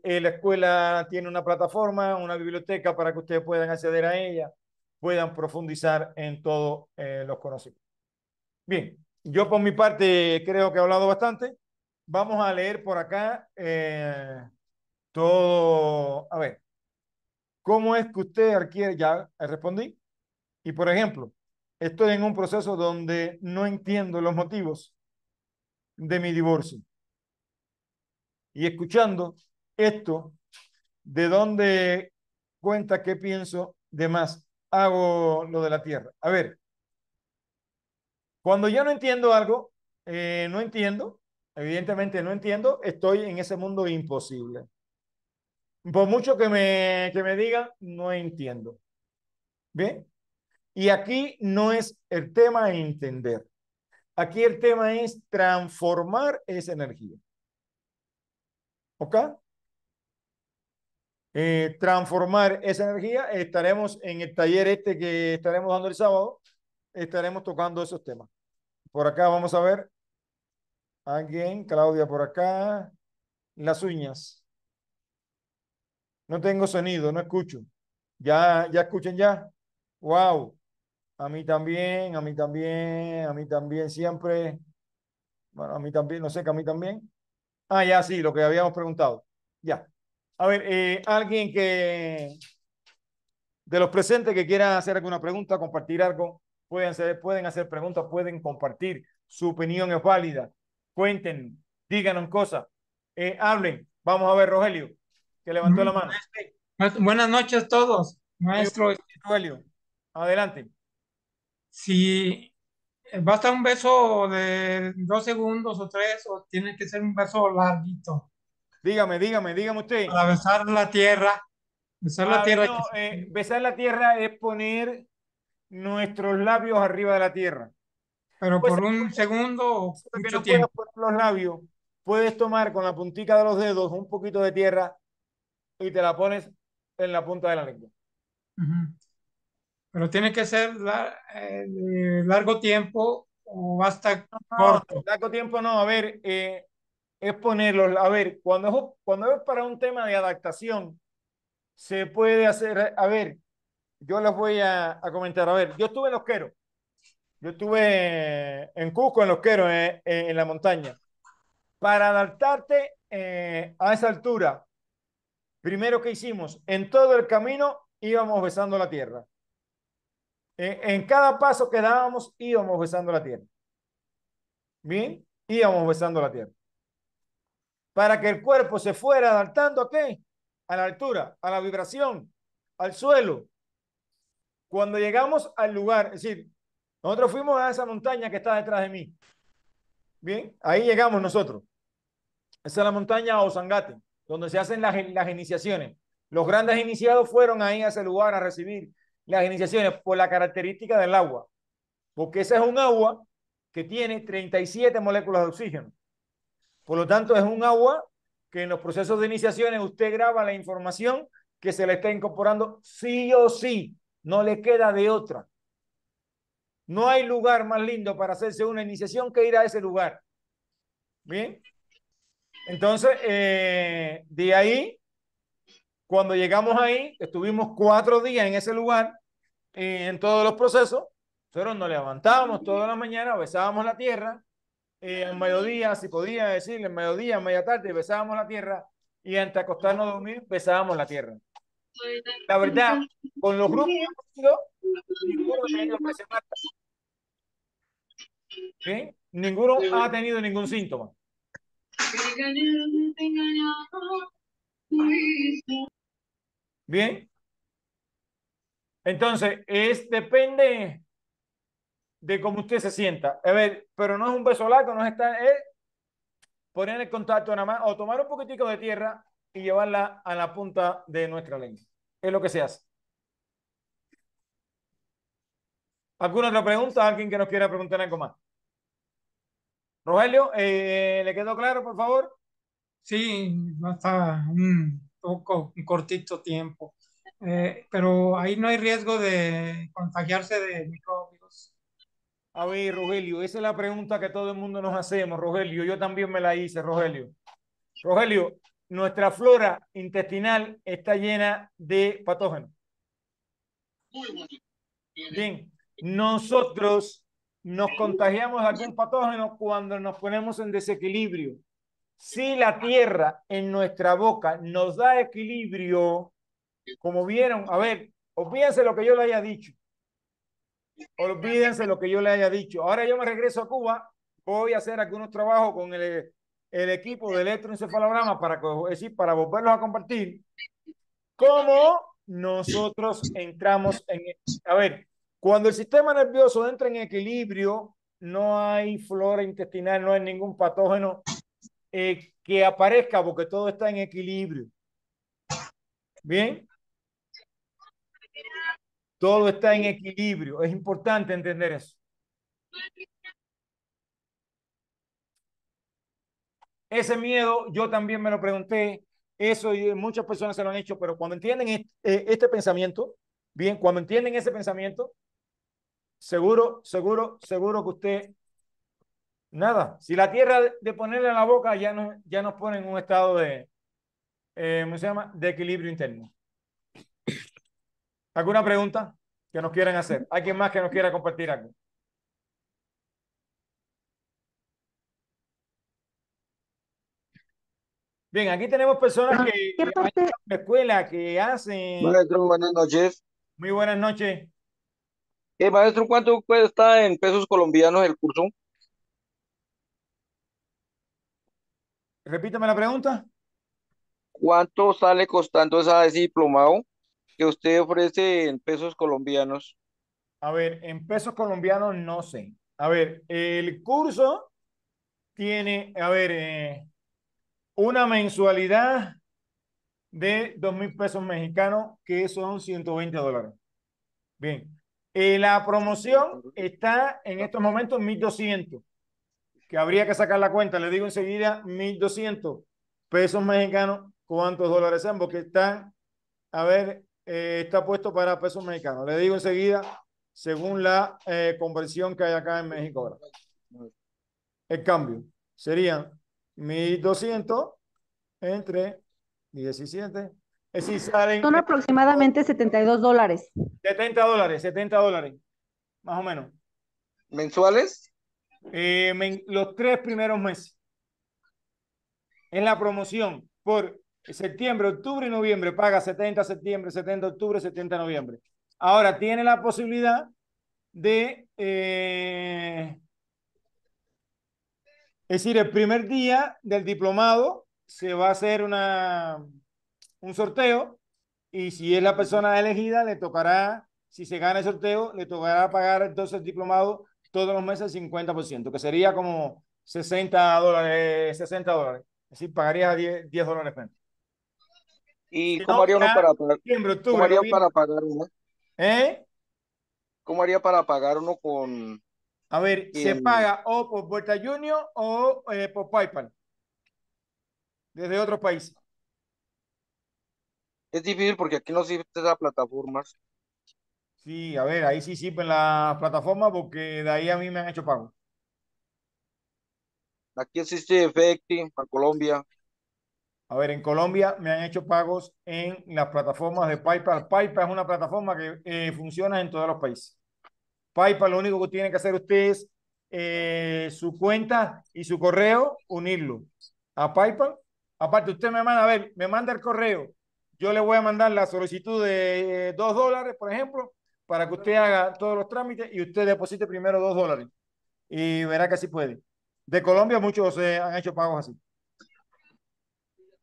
eh, la escuela tiene una plataforma, una biblioteca para que ustedes puedan acceder a ella, puedan profundizar en todos eh, los conocimientos. Bien, yo por mi parte creo que he hablado bastante. Vamos a leer por acá eh, todo. A ver, ¿cómo es que usted adquiere? Ya respondí. Y por ejemplo, estoy en un proceso donde no entiendo los motivos de mi divorcio y escuchando esto, de dónde cuenta qué pienso de más, hago lo de la tierra. A ver, cuando yo no entiendo algo, eh, no entiendo, evidentemente no entiendo, estoy en ese mundo imposible. Por mucho que me, que me digan, no entiendo. ¿Bien? Y aquí no es el tema entender. Aquí el tema es transformar esa energía acá eh, transformar esa energía. Estaremos en el taller este que estaremos dando el sábado, estaremos tocando esos temas. Por acá vamos a ver. Alguien, Claudia por acá. Las uñas. No tengo sonido, no escucho. Ya, ya escuchen ya. Wow. A mí también, a mí también, a mí también siempre. Bueno, a mí también, no sé que a mí también. Ah, ya, sí, lo que habíamos preguntado. Ya. A ver, eh, alguien que de los presentes que quiera hacer alguna pregunta, compartir algo, pueden hacer, pueden hacer preguntas, pueden compartir. Su opinión es válida. Cuenten, díganos cosas, eh, hablen. Vamos a ver, Rogelio, que levantó la mano. Pues, buenas noches a todos, maestro. Rogelio, adelante. Sí basta un beso de dos segundos o tres, o tiene que ser un beso larguito. Dígame, dígame, dígame usted. Para besar la tierra. Besar la ah, tierra. Eh, besar la tierra es poner nuestros labios arriba de la tierra. Pero pues, por un pues, segundo o mucho los labios, puedes tomar con la puntita de los dedos un poquito de tierra y te la pones en la punta de la lengua
pero tiene que ser eh, largo tiempo o basta corto. Largo
tiempo no, a ver, eh, es ponerlos, a ver, cuando es, cuando para un tema de adaptación, se puede hacer, a ver, yo les voy a, comentar, a ver, yo estuve en Queros, yo estuve en Cusco, en Los Queros, eh, en la montaña. Para adaptarte a esa altura, primero que hicimos, en todo el camino íbamos besando la tierra. En, cada paso que dábamos íbamos besando la tierra. Bien, íbamos besando la tierra. Para que el cuerpo se fuera adaptando a qué? A la altura, a la vibración, al suelo. Cuando llegamos al lugar, es decir, nosotros fuimos a esa montaña que está detrás de mí. Bien, ahí llegamos nosotros. Esa es la montaña Osangate, donde se hacen las, las iniciaciones. Los grandes iniciados fueron ahí a ese lugar a recibir las iniciaciones por la característica del agua, porque esa es un agua que tiene 37 moléculas de oxígeno. Por lo tanto, es un agua que en los procesos de iniciaciones usted graba la información que se le está incorporando sí o sí, no le queda de otra. No hay lugar más lindo para hacerse una iniciación que ir a ese lugar. Bien. Entonces, eh, de ahí cuando llegamos ahí, estuvimos cuatro días en ese lugar, eh, en todos los procesos. pero nos levantábamos toda la mañana, besábamos la tierra. en eh, al mediodía, si podía decirle, en mediodía, a media tarde, besábamos la tierra. Y antes de acostarnos a dormir, besábamos la tierra. La verdad, con los grupos que
hemos
tenido Ninguno ha tenido ningún síntoma. Bien. Entonces, es depende de cómo usted se sienta. A ver, pero no es un beso largo, no es estar, es poner el contacto nada más o tomar un poquitico de tierra y llevarla a la punta de nuestra lengua. Es lo que se hace. ¿Alguna otra pregunta? ¿Alguien que nos quiera preguntar algo más? Rogelio, eh, ¿le quedó claro, por favor?
Sí, basta. Mm
un cortito tiempo. Eh, pero ahí no hay riesgo de contagiarse de microbios. A ver, Rogelio, esa es la pregunta que todo el mundo nos hacemos, Rogelio. Yo también me la hice, Rogelio. Rogelio, nuestra flora intestinal está llena de patógenos. Bien, nosotros nos contagiamos algún patógeno cuando nos ponemos en desequilibrio. Si la tierra en nuestra boca nos da equilibrio, como vieron, a ver, olvídense lo que yo le haya dicho. Olvídense lo que yo le haya dicho. Ahora yo me regreso a Cuba, voy a hacer algunos trabajos con el, el equipo de electroencefalograma para, para volverlos a compartir. ¿Cómo nosotros entramos en... E, a ver, cuando el sistema nervioso entra en equilibrio, no hay flora intestinal, no hay ningún patógeno, eh, que aparezca porque todo está en equilibrio. Bien. Todo está en equilibrio. Es importante entender eso. Ese miedo, yo también me lo pregunté. Eso y muchas personas se lo han hecho, pero cuando entienden este, este pensamiento, bien, cuando entienden ese pensamiento, seguro, seguro, seguro que usted nada. Si la tierra de ponerla en la boca ya, no, ya nos pone en un estado de, eh, ¿cómo se llama? De equilibrio interno. ¿Alguna pregunta que nos quieran hacer? ¿Alguien más que nos quiera compartir algo? Bien, aquí tenemos personas ah, que, la escuela, que hacen...
buenas noches. Muy buenas noches. Eh, maestro, ¿cuánto cuesta en pesos colombianos el curso? Repítame la pregunta. ¿Cuánto sale costando esa ese diplomado que usted ofrece en pesos colombianos?
A ver, en pesos colombianos no sé. A ver, el curso tiene, a ver, eh, una mensualidad de dos mil pesos mexicanos, que son 120 dólares. Bien, eh, la promoción está en estos momentos 1200 que habría que sacar la cuenta. Le digo enseguida 1.200 pesos mexicanos, cuántos dólares son, porque está a ver, eh, está puesto para pesos mexicanos. Le digo enseguida, según la eh, conversión que hay acá en México ahora. El cambio serían 1.200 entre 17. Es decir,
salen... Son aproximadamente 72 dólares.
70 dólares, 70 dólares, más o menos. ¿Mensuales? Eh, los tres primeros meses. En la promoción por septiembre, octubre y noviembre. Paga 70 septiembre, 70 octubre, 70 noviembre. Ahora tiene la posibilidad de... Eh, es decir, el primer día del diplomado se va a hacer una, un sorteo y si es la persona elegida, le tocará, si se gana el sorteo, le tocará pagar entonces el diplomado todos los meses 50%, que sería como 60 dólares, 60 dólares. Es decir, pagaría 10, dólares menos.
¿Y cómo haría uno para pagar? para pagar uno? ¿Eh? ¿Cómo haría para pagar uno con... A ver, se
paga o por Puerta Junior o
eh, por PayPal. Desde otro país. Es difícil porque aquí no sirve esa plataformas.
Sí, a ver, ahí sí sí pues, en la plataforma porque de ahí a mí me han hecho pago.
Aquí existe efectivo para Colombia.
A ver, en Colombia me han hecho pagos en las plataformas de PayPal. PayPal es una plataforma que eh, funciona en todos los países. PayPal lo único que tiene que hacer usted es eh, su cuenta y su correo, unirlo a PayPal. Aparte, usted me manda, a ver, me manda el correo. Yo le voy a mandar la solicitud de eh, dos dólares, por ejemplo, para que usted haga todos los trámites y usted deposite primero dos dólares. Y verá que así puede. De Colombia muchos han hecho pagos así.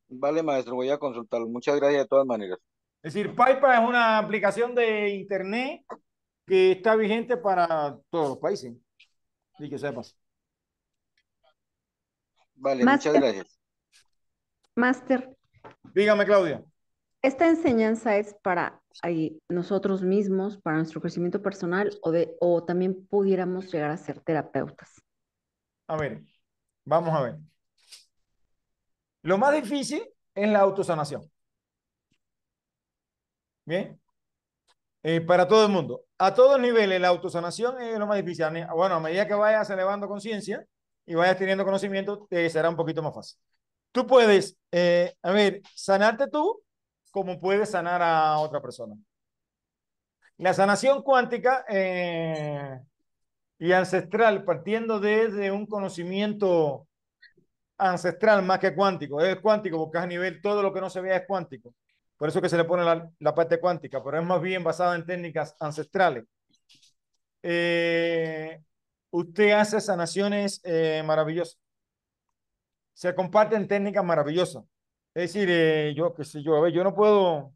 Vale, maestro, voy a consultarlo. Muchas gracias de todas maneras. Es decir, PayPal es una aplicación de Internet que
está vigente para todos los países. Y que sepas. Vale, muchas gracias. Master. Dígame, Claudia
esta enseñanza es para ahí, nosotros mismos, para nuestro crecimiento personal o, de, o también pudiéramos llegar a ser terapeutas.
A ver, vamos a ver. Lo más difícil es la autosanación. Bien. Eh, para todo el mundo. A todos niveles, la autosanación es lo más difícil. Bueno, a medida que vayas elevando conciencia y vayas teniendo conocimiento, te eh, será un poquito más fácil. Tú puedes, eh, a ver, sanarte tú como puede sanar a otra persona. La sanación cuántica eh, y ancestral, partiendo desde un conocimiento ancestral más que cuántico, es cuántico porque a nivel todo lo que no se ve es cuántico. Por eso que se le pone la, parte cuántica, pero es más bien basada en técnicas ancestrales. Eh, usted hace sanaciones eh, maravillosas. Se comparten técnicas maravillosas. Es decir, eh, yo qué sé yo, a ver, yo no puedo.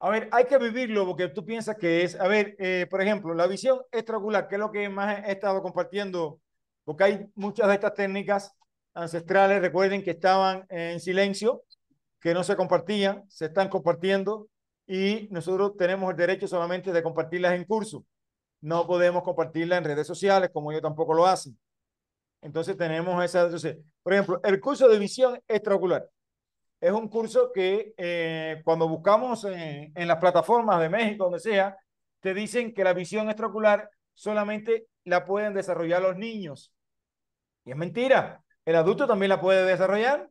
A ver, hay que vivirlo porque tú piensas que es. A ver, eh, por ejemplo, la visión extraocular, que es lo que más he estado compartiendo, porque hay muchas de estas técnicas ancestrales, recuerden que estaban en silencio, que no se compartían, se están compartiendo y nosotros tenemos el derecho solamente de compartirlas en curso. No podemos compartirlas en redes sociales, como yo tampoco lo hacen. Entonces tenemos esa... por ejemplo, el curso de visión extraocular. Es un curso que eh, cuando buscamos en, las plataformas de México, donde sea, te dicen que la visión extraocular solamente la pueden desarrollar los niños. Y es mentira. El adulto también la puede desarrollar.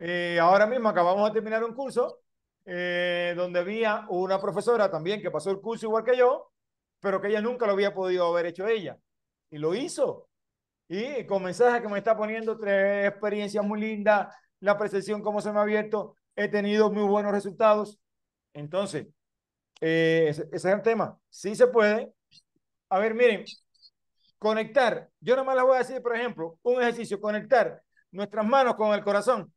Eh, ahora mismo acabamos de terminar un curso eh, donde había una profesora también que pasó el curso igual que yo, pero que ella nunca lo había podido haber hecho ella. Y lo hizo. Y con mensajes que me está poniendo tres experiencias muy lindas, la percepción, cómo se me ha abierto, he tenido muy buenos resultados. Entonces, eh, ese, es el tema. Sí se puede. A ver, miren, conectar. Yo nomás les voy a decir, por ejemplo, un ejercicio, conectar nuestras manos con el corazón.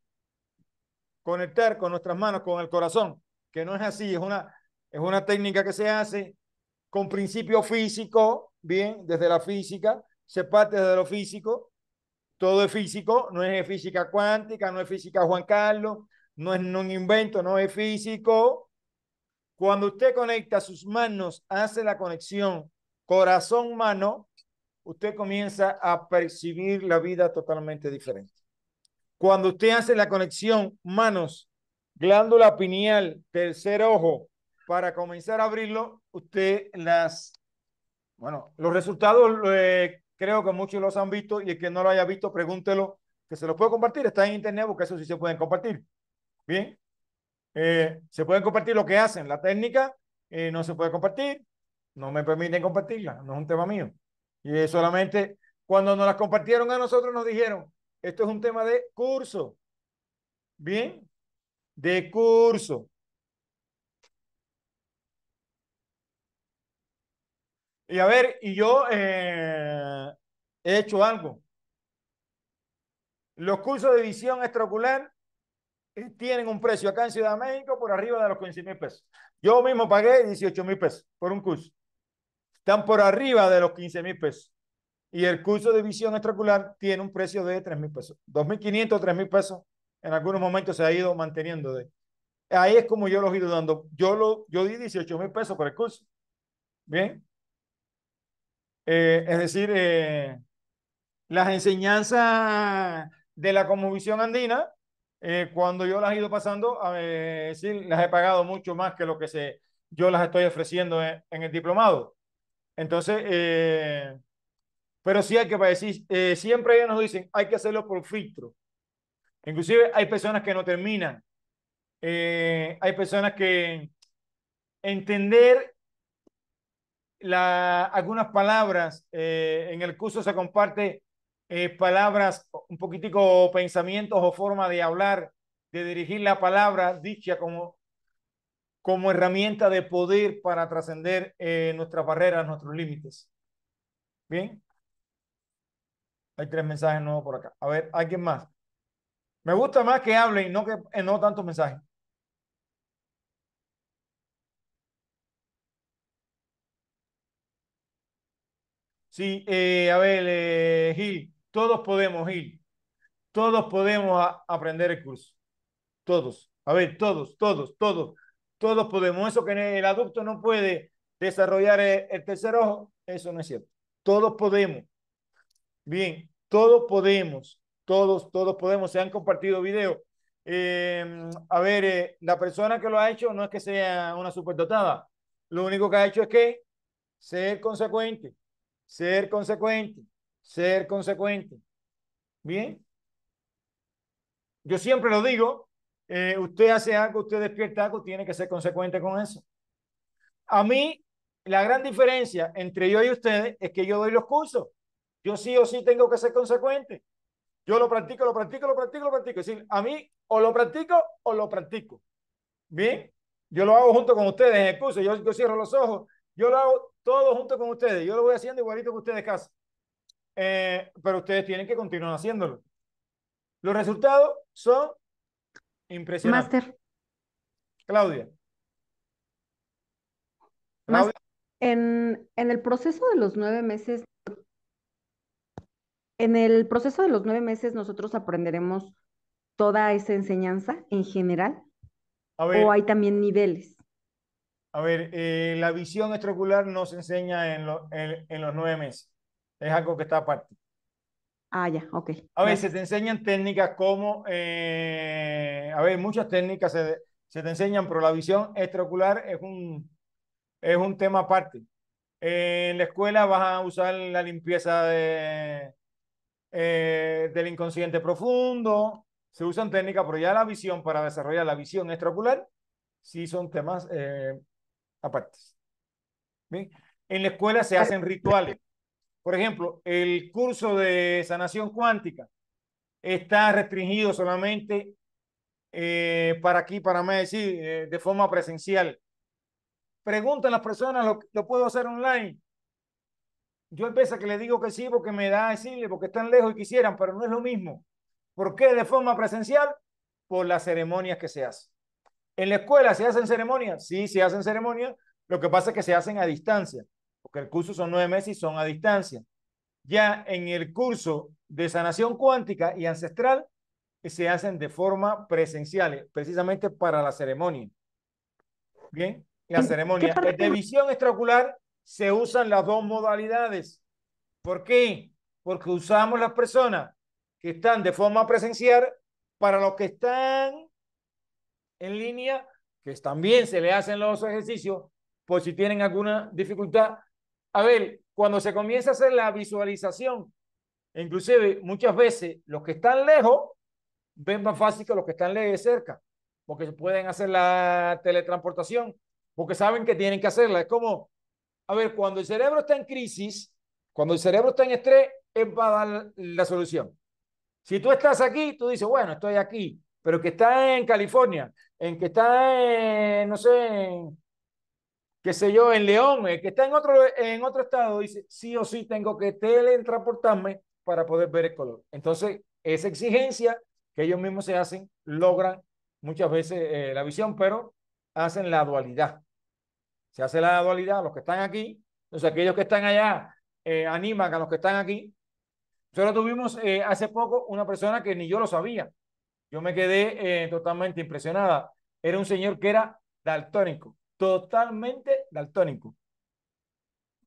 Conectar con nuestras manos con el corazón, que no es así, es una, es una técnica que se hace con principio físico, bien, desde la física, se parte de lo físico, todo es físico, no es física cuántica, no es física Juan Carlos, no es un invento, no es físico. Cuando usted conecta sus manos, hace la conexión corazón-mano, usted comienza a percibir la vida totalmente diferente. Cuando usted hace la conexión manos, glándula pineal, tercer ojo, para comenzar a abrirlo, usted las, bueno, los resultados eh, Creo que muchos los han visto y el que no lo haya visto, pregúntelo, que se lo puedo compartir. Está en internet porque eso sí se pueden compartir. Bien. Eh, se pueden compartir lo que hacen. La técnica eh, no se puede compartir. No me permiten compartirla. No es un tema mío. Y solamente cuando nos la compartieron a nosotros nos dijeron, esto es un tema de curso. Bien. De curso. Y a ver, y yo eh, he hecho algo. Los cursos de visión extraocular eh, tienen un precio acá en Ciudad de México por arriba de los 15 mil pesos. Yo mismo pagué 18 mil pesos por un curso. Están por arriba de los 15 mil pesos. Y el curso de visión extraocular tiene un precio de 3 mil pesos. 2.500 o 3 mil pesos. En algunos momentos se ha ido manteniendo. De... Ahí es como yo los he ido dando. Yo, lo, yo di 18 mil pesos por el curso. Bien. Eh, es decir, eh, las enseñanzas de la comovisión andina, eh, cuando yo las he ido pasando, sí, las he pagado mucho más que lo que se, yo las estoy ofreciendo en, el diplomado. Entonces, pero sí hay que decir, siempre ellos nos dicen, hay que hacerlo por filtro. Inclusive hay personas que no terminan. hay personas que entender la, algunas palabras. Eh, en el curso se comparte eh, palabras, un poquitico pensamientos o forma de hablar, de dirigir la palabra dicha como, como herramienta de poder para trascender eh, nuestras barreras, nuestros límites. Bien. Hay tres mensajes nuevos por acá. A ver, ¿alguien más? Me gusta más que hablen, no, que, no tantos mensajes. Sí, eh, a ver, eh, Gil, todos podemos, Gil. Todos podemos aprender el curso. Todos. A ver, todos, todos, todos. Todos podemos. Eso que el adulto no puede desarrollar eh, el, tercer ojo, eso no es cierto. Todos podemos. Bien, todos podemos. Todos, todos podemos. Se han compartido videos. a ver, la persona que lo ha hecho no es que sea una superdotada. Lo único que ha hecho es que ser consecuente. Ser consecuente, ser consecuente. Bien. Yo siempre lo digo, eh, usted hace algo, usted despierta algo, tiene que ser consecuente con eso. A mí, la gran diferencia entre yo y ustedes es que yo doy los cursos. Yo sí o sí tengo que ser consecuente. Yo lo practico, lo practico, lo practico, lo practico. Es decir, a mí o lo practico o lo practico. Bien, yo lo hago junto con ustedes en el curso. Yo, yo cierro los ojos, yo lo hago todo junto con ustedes. Yo lo voy haciendo igualito que ustedes casi. Eh, pero ustedes tienen que continuar haciéndolo. Los resultados son impresionantes. Master. Claudia.
en, el proceso de los nueve meses, en el proceso de los nueve meses nosotros aprenderemos toda esa enseñanza en general. o hay también
niveles. A ver, eh, la visión extraocular no se enseña en, los en, los nueve meses. Es algo que está aparte.
Ah, ya, ok.
A ver, se te enseñan técnicas como, eh, a ver, muchas técnicas se, se, te enseñan, pero la visión extraocular es un, es un tema aparte. en la escuela vas a usar la limpieza de, eh, del inconsciente profundo, se usan técnicas, pero ya la visión, para desarrollar la visión extraocular, sí son temas partes. En la escuela se hacen rituales. Por ejemplo, el curso de sanación cuántica está restringido solamente eh, para aquí, para mí decir eh, de forma presencial. Preguntan las personas, ¿lo, puedo hacer online? Yo empiezo a que le digo que sí porque me da decirle, porque están lejos y quisieran, pero no es lo mismo. ¿Por qué de forma presencial? Por las ceremonias que se hacen. ¿En la escuela se hacen ceremonias? Sí, se hacen ceremonias. Lo que pasa es que se hacen a distancia, porque el curso son nueve meses y son a distancia. Ya en el curso de sanación cuántica y ancestral eh, se hacen de forma presencial, eh, precisamente para la ceremonia. Bien, la ceremonia. De visión extraocular se usan las dos modalidades. ¿Por qué? Porque usamos las personas que están de forma presencial para los que están en línea, que también se le hacen los ejercicios, por si tienen alguna dificultad. A ver, cuando se comienza a hacer la visualización, inclusive muchas veces los que están lejos ven más fácil que los que están lejos de cerca, porque pueden hacer la teletransportación, porque saben que tienen que hacerla. Es como, a ver, cuando el cerebro está en crisis, cuando el cerebro está en estrés, es para dar la solución. Si tú estás aquí, tú dices, bueno, estoy aquí, pero que está en California, en que está en, no sé, qué sé yo, en León, el eh, que está en otro, en otro estado, dice, sí o sí tengo que teletransportarme para poder ver el color. Entonces, esa exigencia que ellos mismos se hacen, logran muchas veces eh, la visión, pero hacen la dualidad. Se hace la dualidad, los que están aquí, Entonces, aquellos que están allá eh, animan a los que están aquí. Solo tuvimos hace poco una persona que ni yo lo sabía, yo me quedé eh, totalmente impresionada. Era un señor que era daltónico, totalmente daltónico.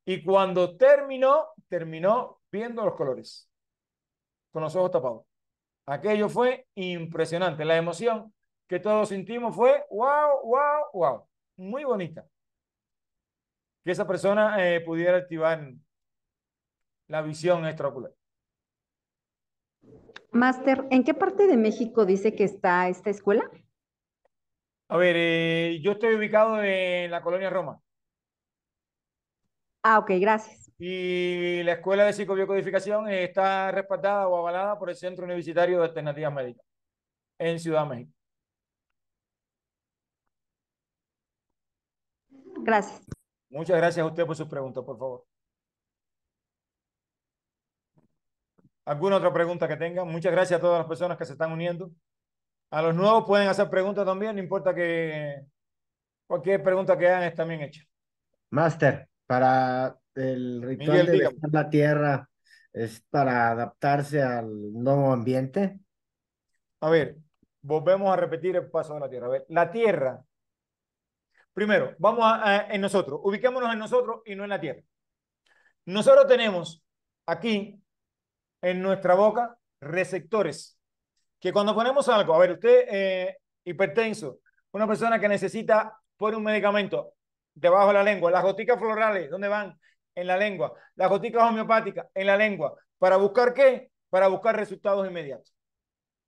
Y cuando terminó, terminó viendo los colores, con los ojos tapados. Aquello fue impresionante. La emoción que todos sentimos fue, wow, wow, wow. Muy bonita. Que esa persona eh, pudiera activar la visión extraocular.
Master, ¿en qué parte de México dice que está esta escuela?
A ver, eh, yo estoy ubicado en la colonia Roma. Ah, ok, gracias. Y la escuela de psicobiocodificación está respaldada o avalada por el Centro Universitario de Alternativas Médicas en Ciudad de México. Gracias. Muchas gracias a usted por sus preguntas, por favor. ¿Alguna otra pregunta que tengan? Muchas gracias a todas las personas que se están uniendo. A los nuevos pueden hacer preguntas también, no importa que cualquier pregunta que hagan es también hecha.
Master, para el ritual de la tierra, ¿es para adaptarse al nuevo ambiente?
A ver, volvemos a repetir el paso de la tierra. A ver, la tierra. Primero, vamos a, a, en nosotros, ubiquémonos en nosotros y no en la tierra. Nosotros tenemos aquí en nuestra boca receptores. Que cuando ponemos algo, a ver, usted eh, hipertenso, una persona que necesita poner un medicamento debajo de la lengua, las goticas florales, ¿dónde van? En la lengua, las goticas homeopáticas, en la lengua. ¿Para buscar qué? Para buscar resultados inmediatos.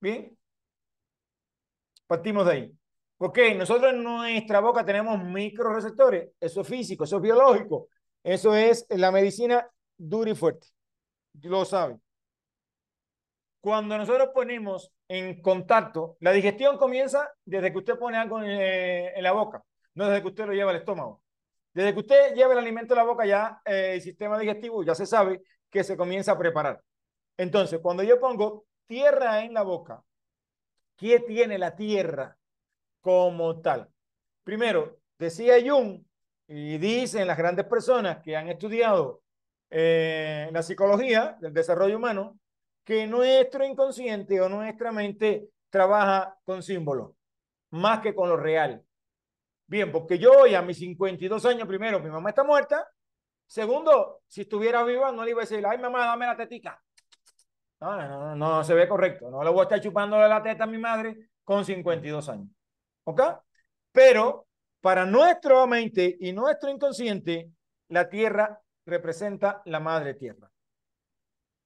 ¿Bien? Partimos de ahí. Porque nosotros en nuestra boca tenemos microreceptores. Eso es físico, eso es biológico. Eso es la medicina dura y fuerte. Lo saben cuando nosotros ponemos en contacto, la digestión comienza desde que usted pone algo eh, en, la boca, no desde que usted lo lleva al estómago. Desde que usted lleva el alimento a la boca, ya eh, el sistema digestivo ya se sabe que se comienza a preparar. Entonces, cuando yo pongo tierra en la boca, ¿qué tiene la tierra como tal? Primero, decía Jung, y dicen las grandes personas que han estudiado eh, la psicología del desarrollo humano, que nuestro inconsciente o nuestra mente trabaja con símbolos, más que con lo real. Bien, porque yo hoy a mis 52 años, primero, mi mamá está muerta. Segundo, si estuviera viva, no le iba a decir, ay mamá, dame la tetica. No, no, no, no, no se ve correcto. No le voy a estar chupando la teta a mi madre con 52 años. ¿Ok? Pero para nuestra mente y nuestro inconsciente, la tierra representa la madre tierra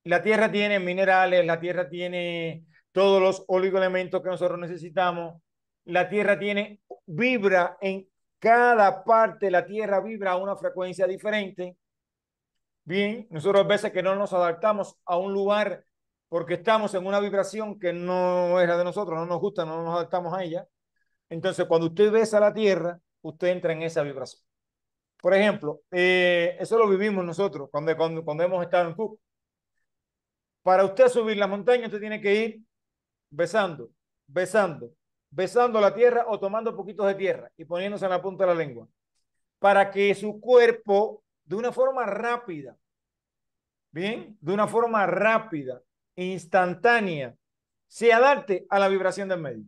la tierra tiene minerales, la tierra tiene todos los oligoelementos que nosotros necesitamos, la tierra tiene, vibra en cada parte, la tierra vibra a una frecuencia diferente. Bien, nosotros a veces que no nos adaptamos a un lugar porque estamos en una vibración que no es la de nosotros, no nos gusta, no nos adaptamos a ella. Entonces, cuando usted besa la tierra, usted entra en esa vibración. Por ejemplo, eh, eso lo vivimos nosotros cuando, cuando, hemos estado en Cuba. Para usted subir la montaña, usted tiene que ir besando, besando, besando la tierra o tomando poquitos de tierra y poniéndose en la punta de la lengua. Para que su cuerpo, de una forma rápida, bien, de una forma rápida, instantánea, se adapte a la vibración del medio.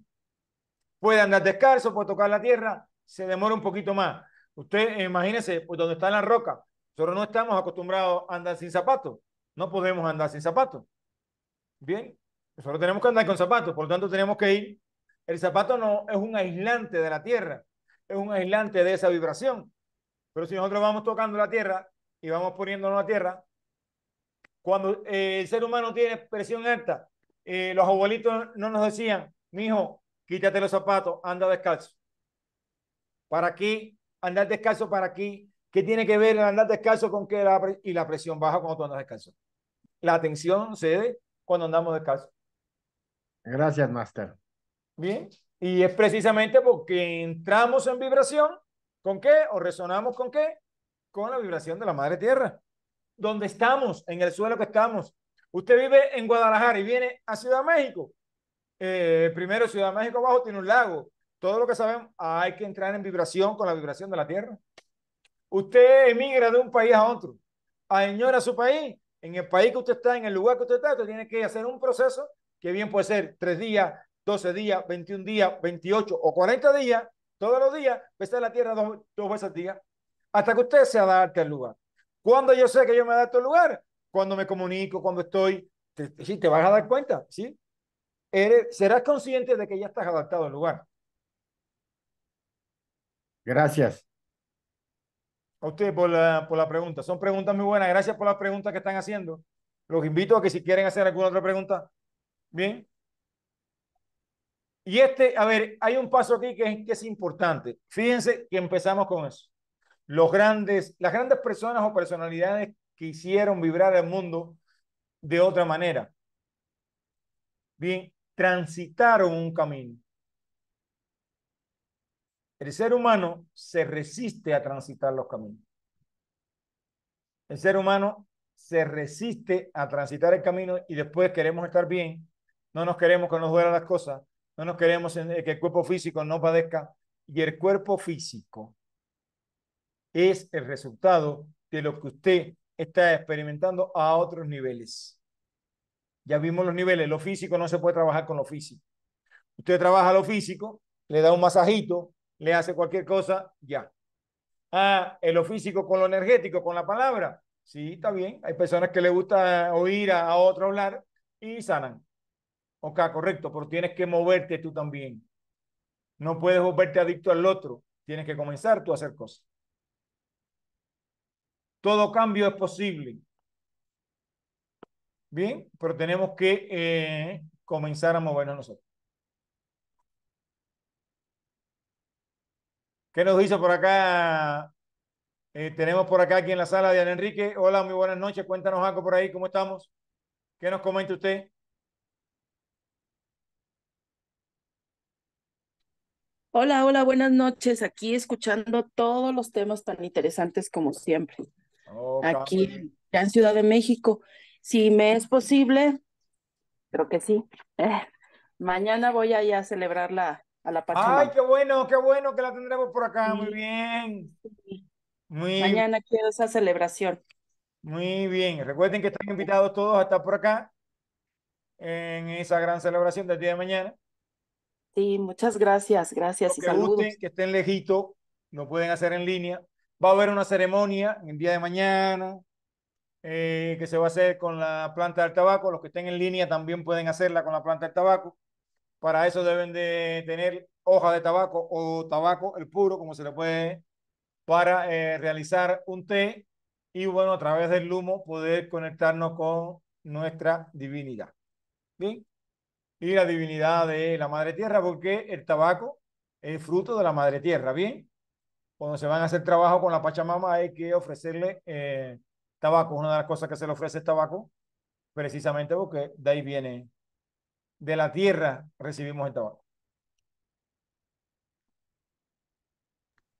Puede andar descalzo, puede tocar la tierra, se demora un poquito más. Usted imagínese, pues donde está la roca, nosotros no estamos acostumbrados a andar sin zapatos no podemos andar sin zapatos. Bien, Solo tenemos que andar con zapatos, por lo tanto tenemos que ir. El zapato no es un aislante de la tierra, es un aislante de esa vibración. Pero si nosotros vamos tocando la tierra y vamos poniéndonos la tierra, cuando eh, el ser humano tiene presión alta, eh, los abuelitos no nos decían, mi hijo, quítate los zapatos, anda descalzo. ¿Para qué? Andar descalzo para aquí. ¿Qué tiene que ver el andar descalzo con que y la presión baja cuando tú andas descalzo? la atención cede cuando andamos caso. Gracias, Master. Bien, y es precisamente porque entramos en vibración, ¿con qué? ¿O resonamos con qué? Con la vibración de la Madre Tierra, donde estamos, en el suelo que estamos. Usted vive en Guadalajara y viene a Ciudad México. Eh, primero, Ciudad México abajo tiene un lago. Todo lo que sabemos, hay que entrar en vibración con la vibración de la Tierra. Usted emigra de un país a otro, añora su país, en el país que usted está, en el lugar que usted está, usted tiene que hacer un proceso que bien puede ser tres días, 12 días, 21 días, 28 o 40 días, todos los días, besar la tierra dos, veces al día, hasta que usted se adapte al lugar. Cuando yo sé que yo me adapto este al lugar, cuando me comunico, cuando estoy, Sí, te, vas a dar cuenta, ¿sí? Eres, serás consciente de que ya estás adaptado al lugar. Gracias a ustedes por la, pregunta. Son preguntas muy buenas. Gracias por las preguntas que están haciendo. Los invito a que si quieren hacer alguna otra pregunta, bien. Y este, a ver, hay un paso aquí que es, que es importante. Fíjense que empezamos con eso. Los grandes, las grandes personas o personalidades que hicieron vibrar el mundo de otra manera. Bien, transitaron un camino. El ser humano se resiste a transitar los caminos. El ser humano se resiste a transitar el camino y después queremos estar bien, no nos queremos que nos duelan las cosas, no nos queremos eh, que el cuerpo físico no padezca. Y el cuerpo físico es el resultado de lo que usted está experimentando a otros niveles. Ya vimos los niveles, lo físico no se puede trabajar con lo físico. Usted trabaja lo físico, le da un masajito, le hace cualquier cosa, ya. Ah, en lo físico con lo energético, con la palabra. Sí, está bien. Hay personas que le gusta oír a, otro hablar y sanan. Ok, correcto, pero tienes que moverte tú también. No puedes volverte adicto al otro. Tienes que comenzar tú a hacer cosas. Todo cambio es posible. Bien, pero tenemos que eh, comenzar a movernos nosotros. ¿Qué nos dice por acá? Eh, tenemos por acá aquí en la sala Diana Enrique. Hola, muy buenas noches. Cuéntanos algo por ahí, ¿cómo estamos? ¿Qué nos comenta usted?
Hola, hola, buenas noches. Aquí escuchando todos los temas tan interesantes como siempre.
Oh, aquí
en Ciudad de México. Si me es posible, creo que sí. Eh,
mañana voy a ir a celebrar la, la Ay, qué bueno, qué bueno que la tendremos por acá. Muy bien. Muy... Mañana quiero esa celebración. Muy bien. Recuerden que están invitados todos a estar por acá en esa gran celebración del día de mañana.
Sí, muchas gracias, gracias.
y que saludos. gusten, que estén lejitos, lo pueden hacer en línea. Va a haber una ceremonia el día de mañana eh, que se va a hacer con la planta del tabaco. Los que estén en línea también pueden hacerla con la planta del tabaco. Para eso deben de tener hoja de tabaco o tabaco, el puro, como se le puede, para eh, realizar un té y bueno, a través del humo poder conectarnos con nuestra divinidad. Bien, y la divinidad de la madre tierra, porque el tabaco es fruto de la madre tierra. Bien, cuando se van a hacer trabajo con la Pachamama hay que ofrecerle eh, tabaco. Una de las cosas que se le ofrece es tabaco, precisamente porque de ahí viene de la tierra recibimos esta tabaco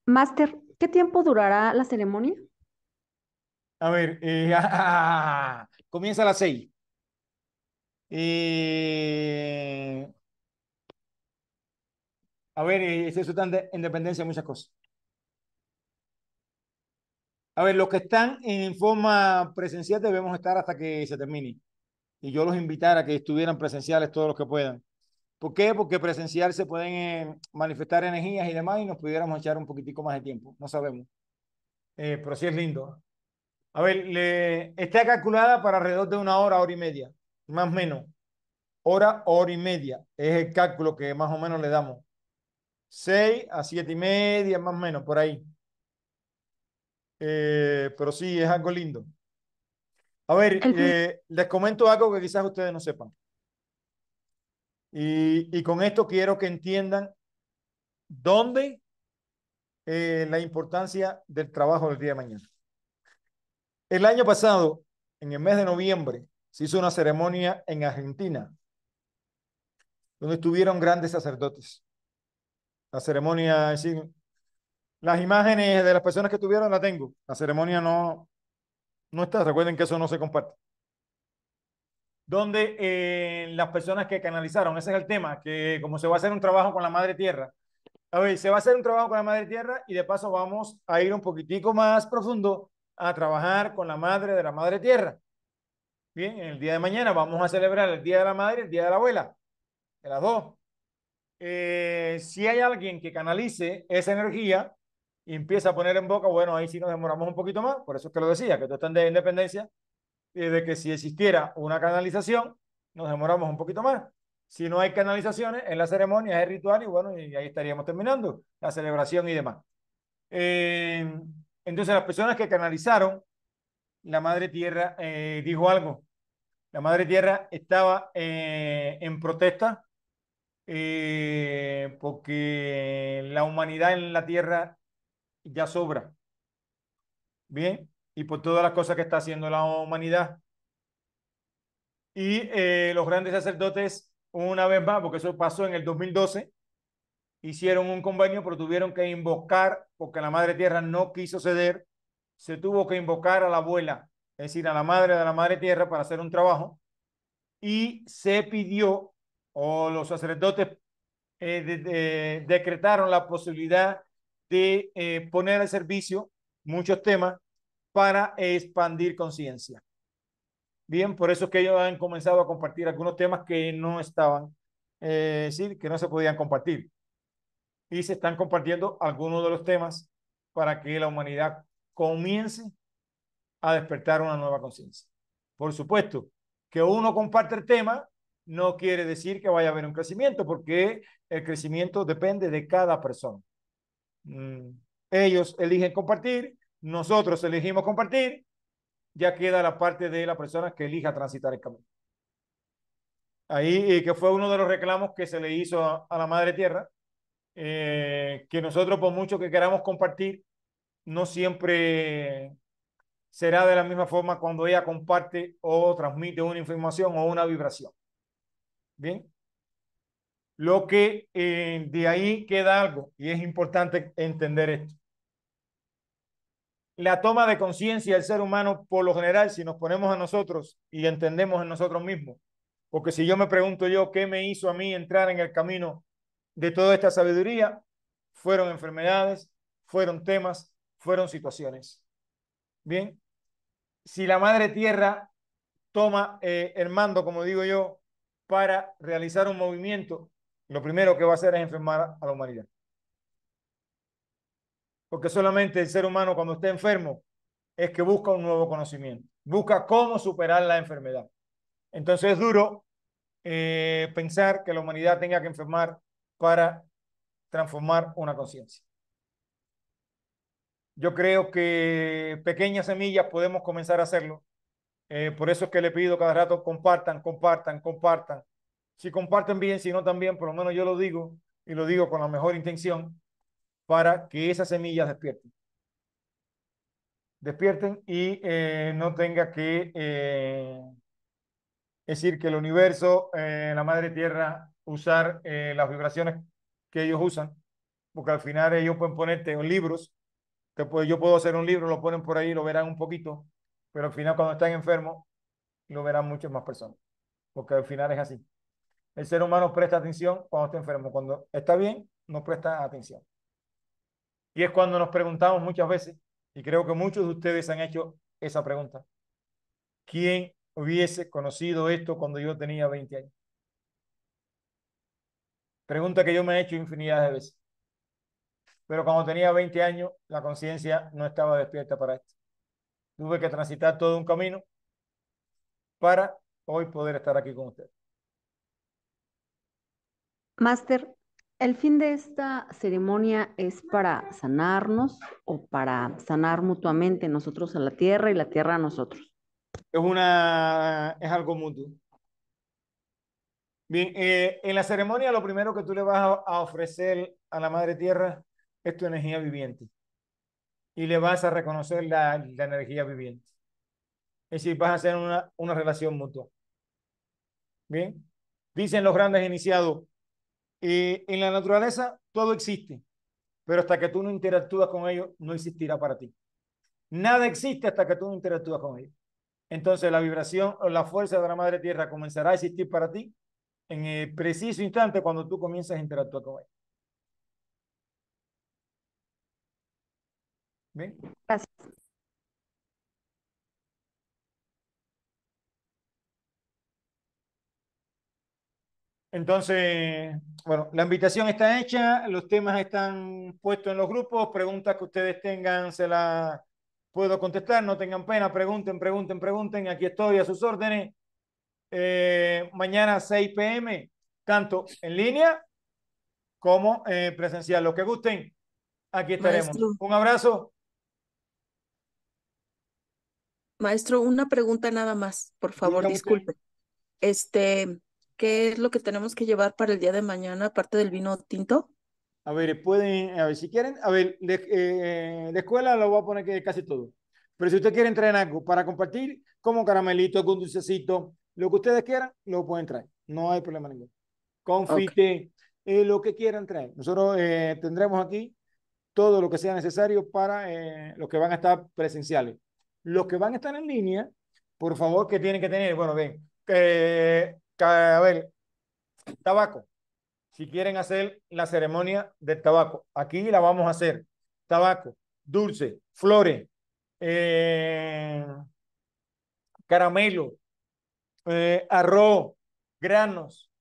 Master, ¿qué tiempo durará la ceremonia?
A ver, eh, ah, ah, ah, comienza a las seis. Eh, a ver, eh, se este tan de independencia muchas cosas. A ver, los que están en forma presencial debemos estar hasta que se termine y yo los invitara a que estuvieran presenciales todos los que puedan. ¿Por qué? Porque presencial se pueden eh, manifestar energías y demás y nos pudiéramos echar un poquitico más de tiempo, no sabemos. Eh, pero sí es lindo. A ver, le, está calculada para alrededor de una hora, hora y media, más o menos. Hora, hora y media es el cálculo que más o menos le damos. seis a siete y media, más o menos, por ahí. Eh, pero sí, es algo lindo. A ver, eh, les comento algo que quizás ustedes no sepan. Y, con esto quiero que entiendan dónde eh, la importancia del trabajo del día de mañana. El año pasado, en el mes de noviembre, se hizo una ceremonia en Argentina, donde estuvieron grandes sacerdotes. La ceremonia, decir, las imágenes de las personas que estuvieron la tengo. La ceremonia no, no está. Recuerden que eso no se comparte. Donde eh, las personas que canalizaron, ese es el tema, que como se va a hacer un trabajo con la Madre Tierra, a ver, se va a hacer un trabajo con la Madre Tierra y de paso vamos a ir un poquitico más profundo a trabajar con la Madre de la Madre Tierra. Bien, el día de mañana vamos a celebrar el Día de la Madre el Día de la Abuela, de las dos. Eh, si hay alguien que canalice esa energía, empieza a poner en boca, bueno, ahí sí nos demoramos un poquito más, por eso es que lo decía, que tú están de independencia, eh, de que si existiera una canalización, nos demoramos un poquito más. Si no hay canalizaciones, en la ceremonia es el ritual y bueno, y ahí estaríamos terminando la celebración y demás. Eh, entonces las personas que canalizaron, la Madre Tierra eh, dijo algo. La Madre Tierra estaba en protesta porque la humanidad en la Tierra ya sobra. Bien, y por todas las cosas que está haciendo la humanidad. Y eh, los grandes sacerdotes, una vez más, porque eso pasó en el 2012, hicieron un convenio, pero tuvieron que invocar, porque la Madre Tierra no quiso ceder, se tuvo que invocar a la abuela, es decir, a la Madre de la Madre Tierra para hacer un trabajo, y se pidió, o los sacerdotes eh, decretaron la posibilidad de eh, poner al servicio muchos temas para expandir conciencia. Bien, por eso es que ellos han comenzado a compartir algunos temas que no estaban, eh, que no se podían compartir. Y se están compartiendo algunos de los temas para que la humanidad comience a despertar una nueva conciencia. Por supuesto, que uno comparte el tema no quiere decir que vaya a haber un crecimiento, porque el crecimiento depende de cada persona. Mm. ellos eligen compartir, nosotros elegimos compartir, ya queda la parte de la persona que elija transitar el camino. Ahí, eh, que fue uno de los reclamos que se le hizo a, la Madre Tierra, eh, que nosotros por mucho que queramos compartir, no siempre será de la misma forma cuando ella comparte o transmite una información o una vibración. Bien, lo que eh, de ahí queda algo, y es importante entender esto. La toma de conciencia del ser humano, por lo general, si nos ponemos a nosotros y entendemos en nosotros mismos, porque si yo me pregunto yo qué me hizo a mí entrar en el camino de toda esta sabiduría, fueron enfermedades, fueron temas, fueron situaciones. Bien, si la madre tierra toma eh, el mando, como digo yo, para realizar un movimiento lo primero que va a hacer es enfermar a la humanidad. Porque solamente el ser humano cuando esté enfermo es que busca un nuevo conocimiento, busca cómo superar la enfermedad. Entonces es duro eh, pensar que la humanidad tenga que enfermar para transformar una conciencia. Yo creo que pequeñas semillas podemos comenzar a hacerlo. Eh, por eso es que le pido cada rato compartan, compartan, compartan, si comparten bien, si no también, por lo menos yo lo digo y lo digo con la mejor intención para que esas semillas despierten. Despierten y eh, no tenga que eh, decir que el universo, eh, la madre tierra, usar las vibraciones que ellos usan, porque al final ellos pueden ponerte en libros, que yo puedo hacer un libro, lo ponen por ahí, lo verán un poquito, pero al final cuando están enfermos, lo verán muchas más personas, porque al final es así. El ser humano presta atención cuando está enfermo. Cuando está bien, no presta atención. Y es cuando nos preguntamos muchas veces, y creo que muchos de ustedes han hecho esa pregunta, ¿quién hubiese conocido esto cuando yo tenía 20 años? Pregunta que yo me he hecho infinidad de veces. Pero cuando tenía 20 años, la conciencia no estaba despierta para esto. Tuve que transitar todo un camino para hoy poder estar aquí con ustedes.
Master, ¿el fin de esta ceremonia es para sanarnos o para sanar mutuamente nosotros a la tierra y la tierra a nosotros?
Es una, es algo mutuo. Bien, eh, en la ceremonia lo primero que tú le vas a, ofrecer a la Madre Tierra es tu energía viviente y le vas a reconocer la, la, energía viviente. Es decir, vas a hacer una, una relación mutua. Bien, dicen los grandes iniciados, y eh, en la naturaleza todo existe, pero hasta que tú no interactúas con ellos, no existirá para ti. Nada existe hasta que tú no interactúas con ellos. Entonces la vibración o la fuerza de la madre tierra comenzará a existir para ti en el preciso instante cuando tú comienzas a interactuar con ella. ¿Bien? Entonces, bueno, la invitación está hecha, los temas están puestos en los grupos, preguntas que ustedes tengan se las puedo contestar, no tengan pena, pregunten, pregunten, pregunten, aquí estoy a sus órdenes. Eh, mañana 6 pm, tanto en línea como eh, presencial, lo que gusten, aquí estaremos. Un abrazo.
Maestro, una pregunta nada más, por favor, disculpe. Este, qué es lo que tenemos que llevar para el día
de mañana, aparte del vino tinto? A ver, pueden, a ver, si quieren, a ver, de, eh, de escuela lo voy a poner que casi todo. Pero si usted quiere traer algo para compartir, como caramelito, con dulcecito, lo que ustedes quieran, lo pueden traer. No hay problema ninguno. Confite, eh, lo que quieran traer. Nosotros eh, tendremos aquí todo lo que sea necesario para los que van a estar presenciales. Los que van a estar en línea, por favor, que tienen que tener, bueno, ven, a ver, tabaco. Si quieren hacer la ceremonia del tabaco, aquí la vamos a hacer. Tabaco, dulce, flores, eh, caramelo, eh, arroz, granos,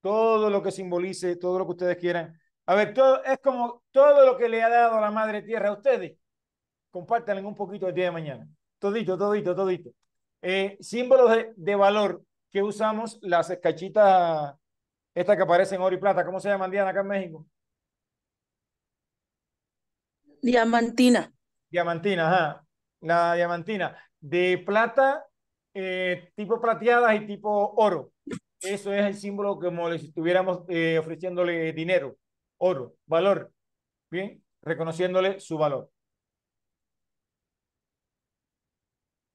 todo lo que simbolice, todo lo que ustedes quieran. A ver, todo, es como todo lo que le ha dado la Madre Tierra a ustedes. compartan un poquito el día de mañana. Todito, todito, todito. Eh, símbolos de, de valor que usamos las cachitas, estas que aparecen oro y plata, ¿cómo se llaman, Diana, acá en México?
Diamantina.
Diamantina, ajá. La diamantina. De plata, eh, tipo plateadas y tipo oro. Eso es el símbolo como si estuviéramos eh, ofreciéndole dinero, oro, valor. Bien, reconociéndole su valor.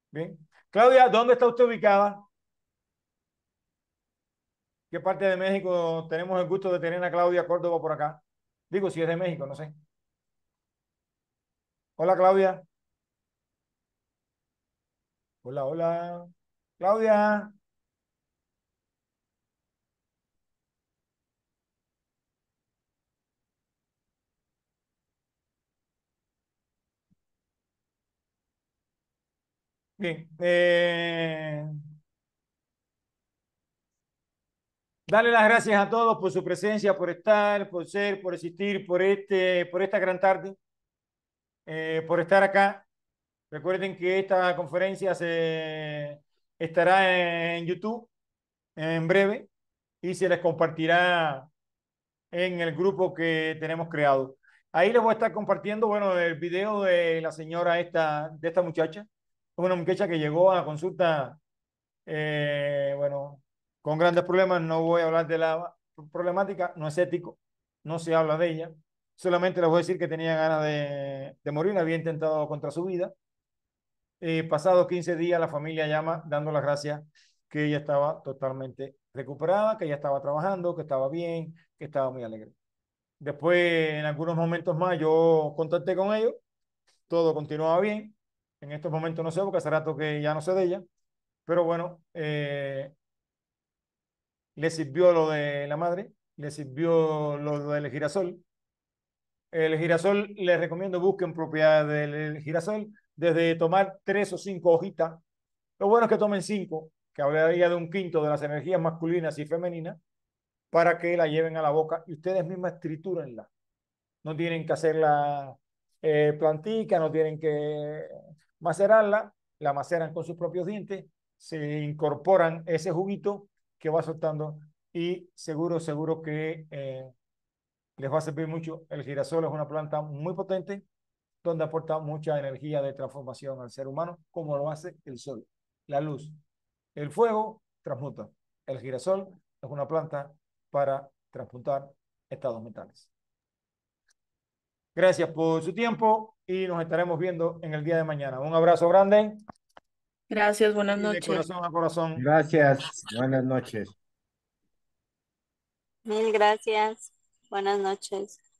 Bien. Claudia, ¿dónde está usted ubicada? ¿Qué parte de México tenemos el gusto de tener a Claudia Córdoba por acá? Digo, si es de México, no sé. Hola, Claudia. Hola, hola. Claudia. Bien. Eh... Dale las gracias a todos por su presencia, por estar, por ser, por existir, por, este, por esta gran tarde, eh, por estar acá. Recuerden que esta conferencia se estará en YouTube en breve y se les compartirá en el grupo que tenemos creado. Ahí les voy a estar compartiendo, bueno, el video de la señora esta, de esta muchacha, una muchacha que llegó a consulta, eh, bueno, con grandes problemas. No voy a hablar de la problemática, no es ético, no se habla de ella. Solamente les voy a decir que tenía ganas de, morir, morir, había intentado contra su vida. Eh, pasados 15 días, la familia llama dando las gracias que ella estaba totalmente recuperada, que ella estaba trabajando, que estaba bien, que estaba muy alegre. Después, en algunos momentos más, yo contacté con ellos, todo continuaba bien. En estos momentos no sé, porque hace rato que ya no sé de ella, pero bueno, eh, le sirvió lo de la madre, le sirvió lo del girasol. El girasol, les recomiendo busquen propiedad del girasol, desde tomar tres o cinco hojitas. Lo bueno es que tomen cinco, que hablaría de un quinto de las energías masculinas y femeninas, para que la lleven a la boca y ustedes mismas tritúrenla. No tienen que hacerla la eh, plantica, no tienen que macerarla, la maceran con sus propios dientes, se incorporan ese juguito que va soltando y seguro, seguro que eh, les va a servir mucho. El girasol es una planta muy potente donde aporta mucha energía de transformación al ser humano, como lo hace el sol, la luz. El fuego transmuta. El girasol es una planta para transmutar estados mentales. Gracias por su tiempo y nos estaremos viendo en el día de mañana. Un abrazo grande. Gracias, buenas noches.
corazón a corazón. Gracias, buenas noches. Mil gracias, buenas noches.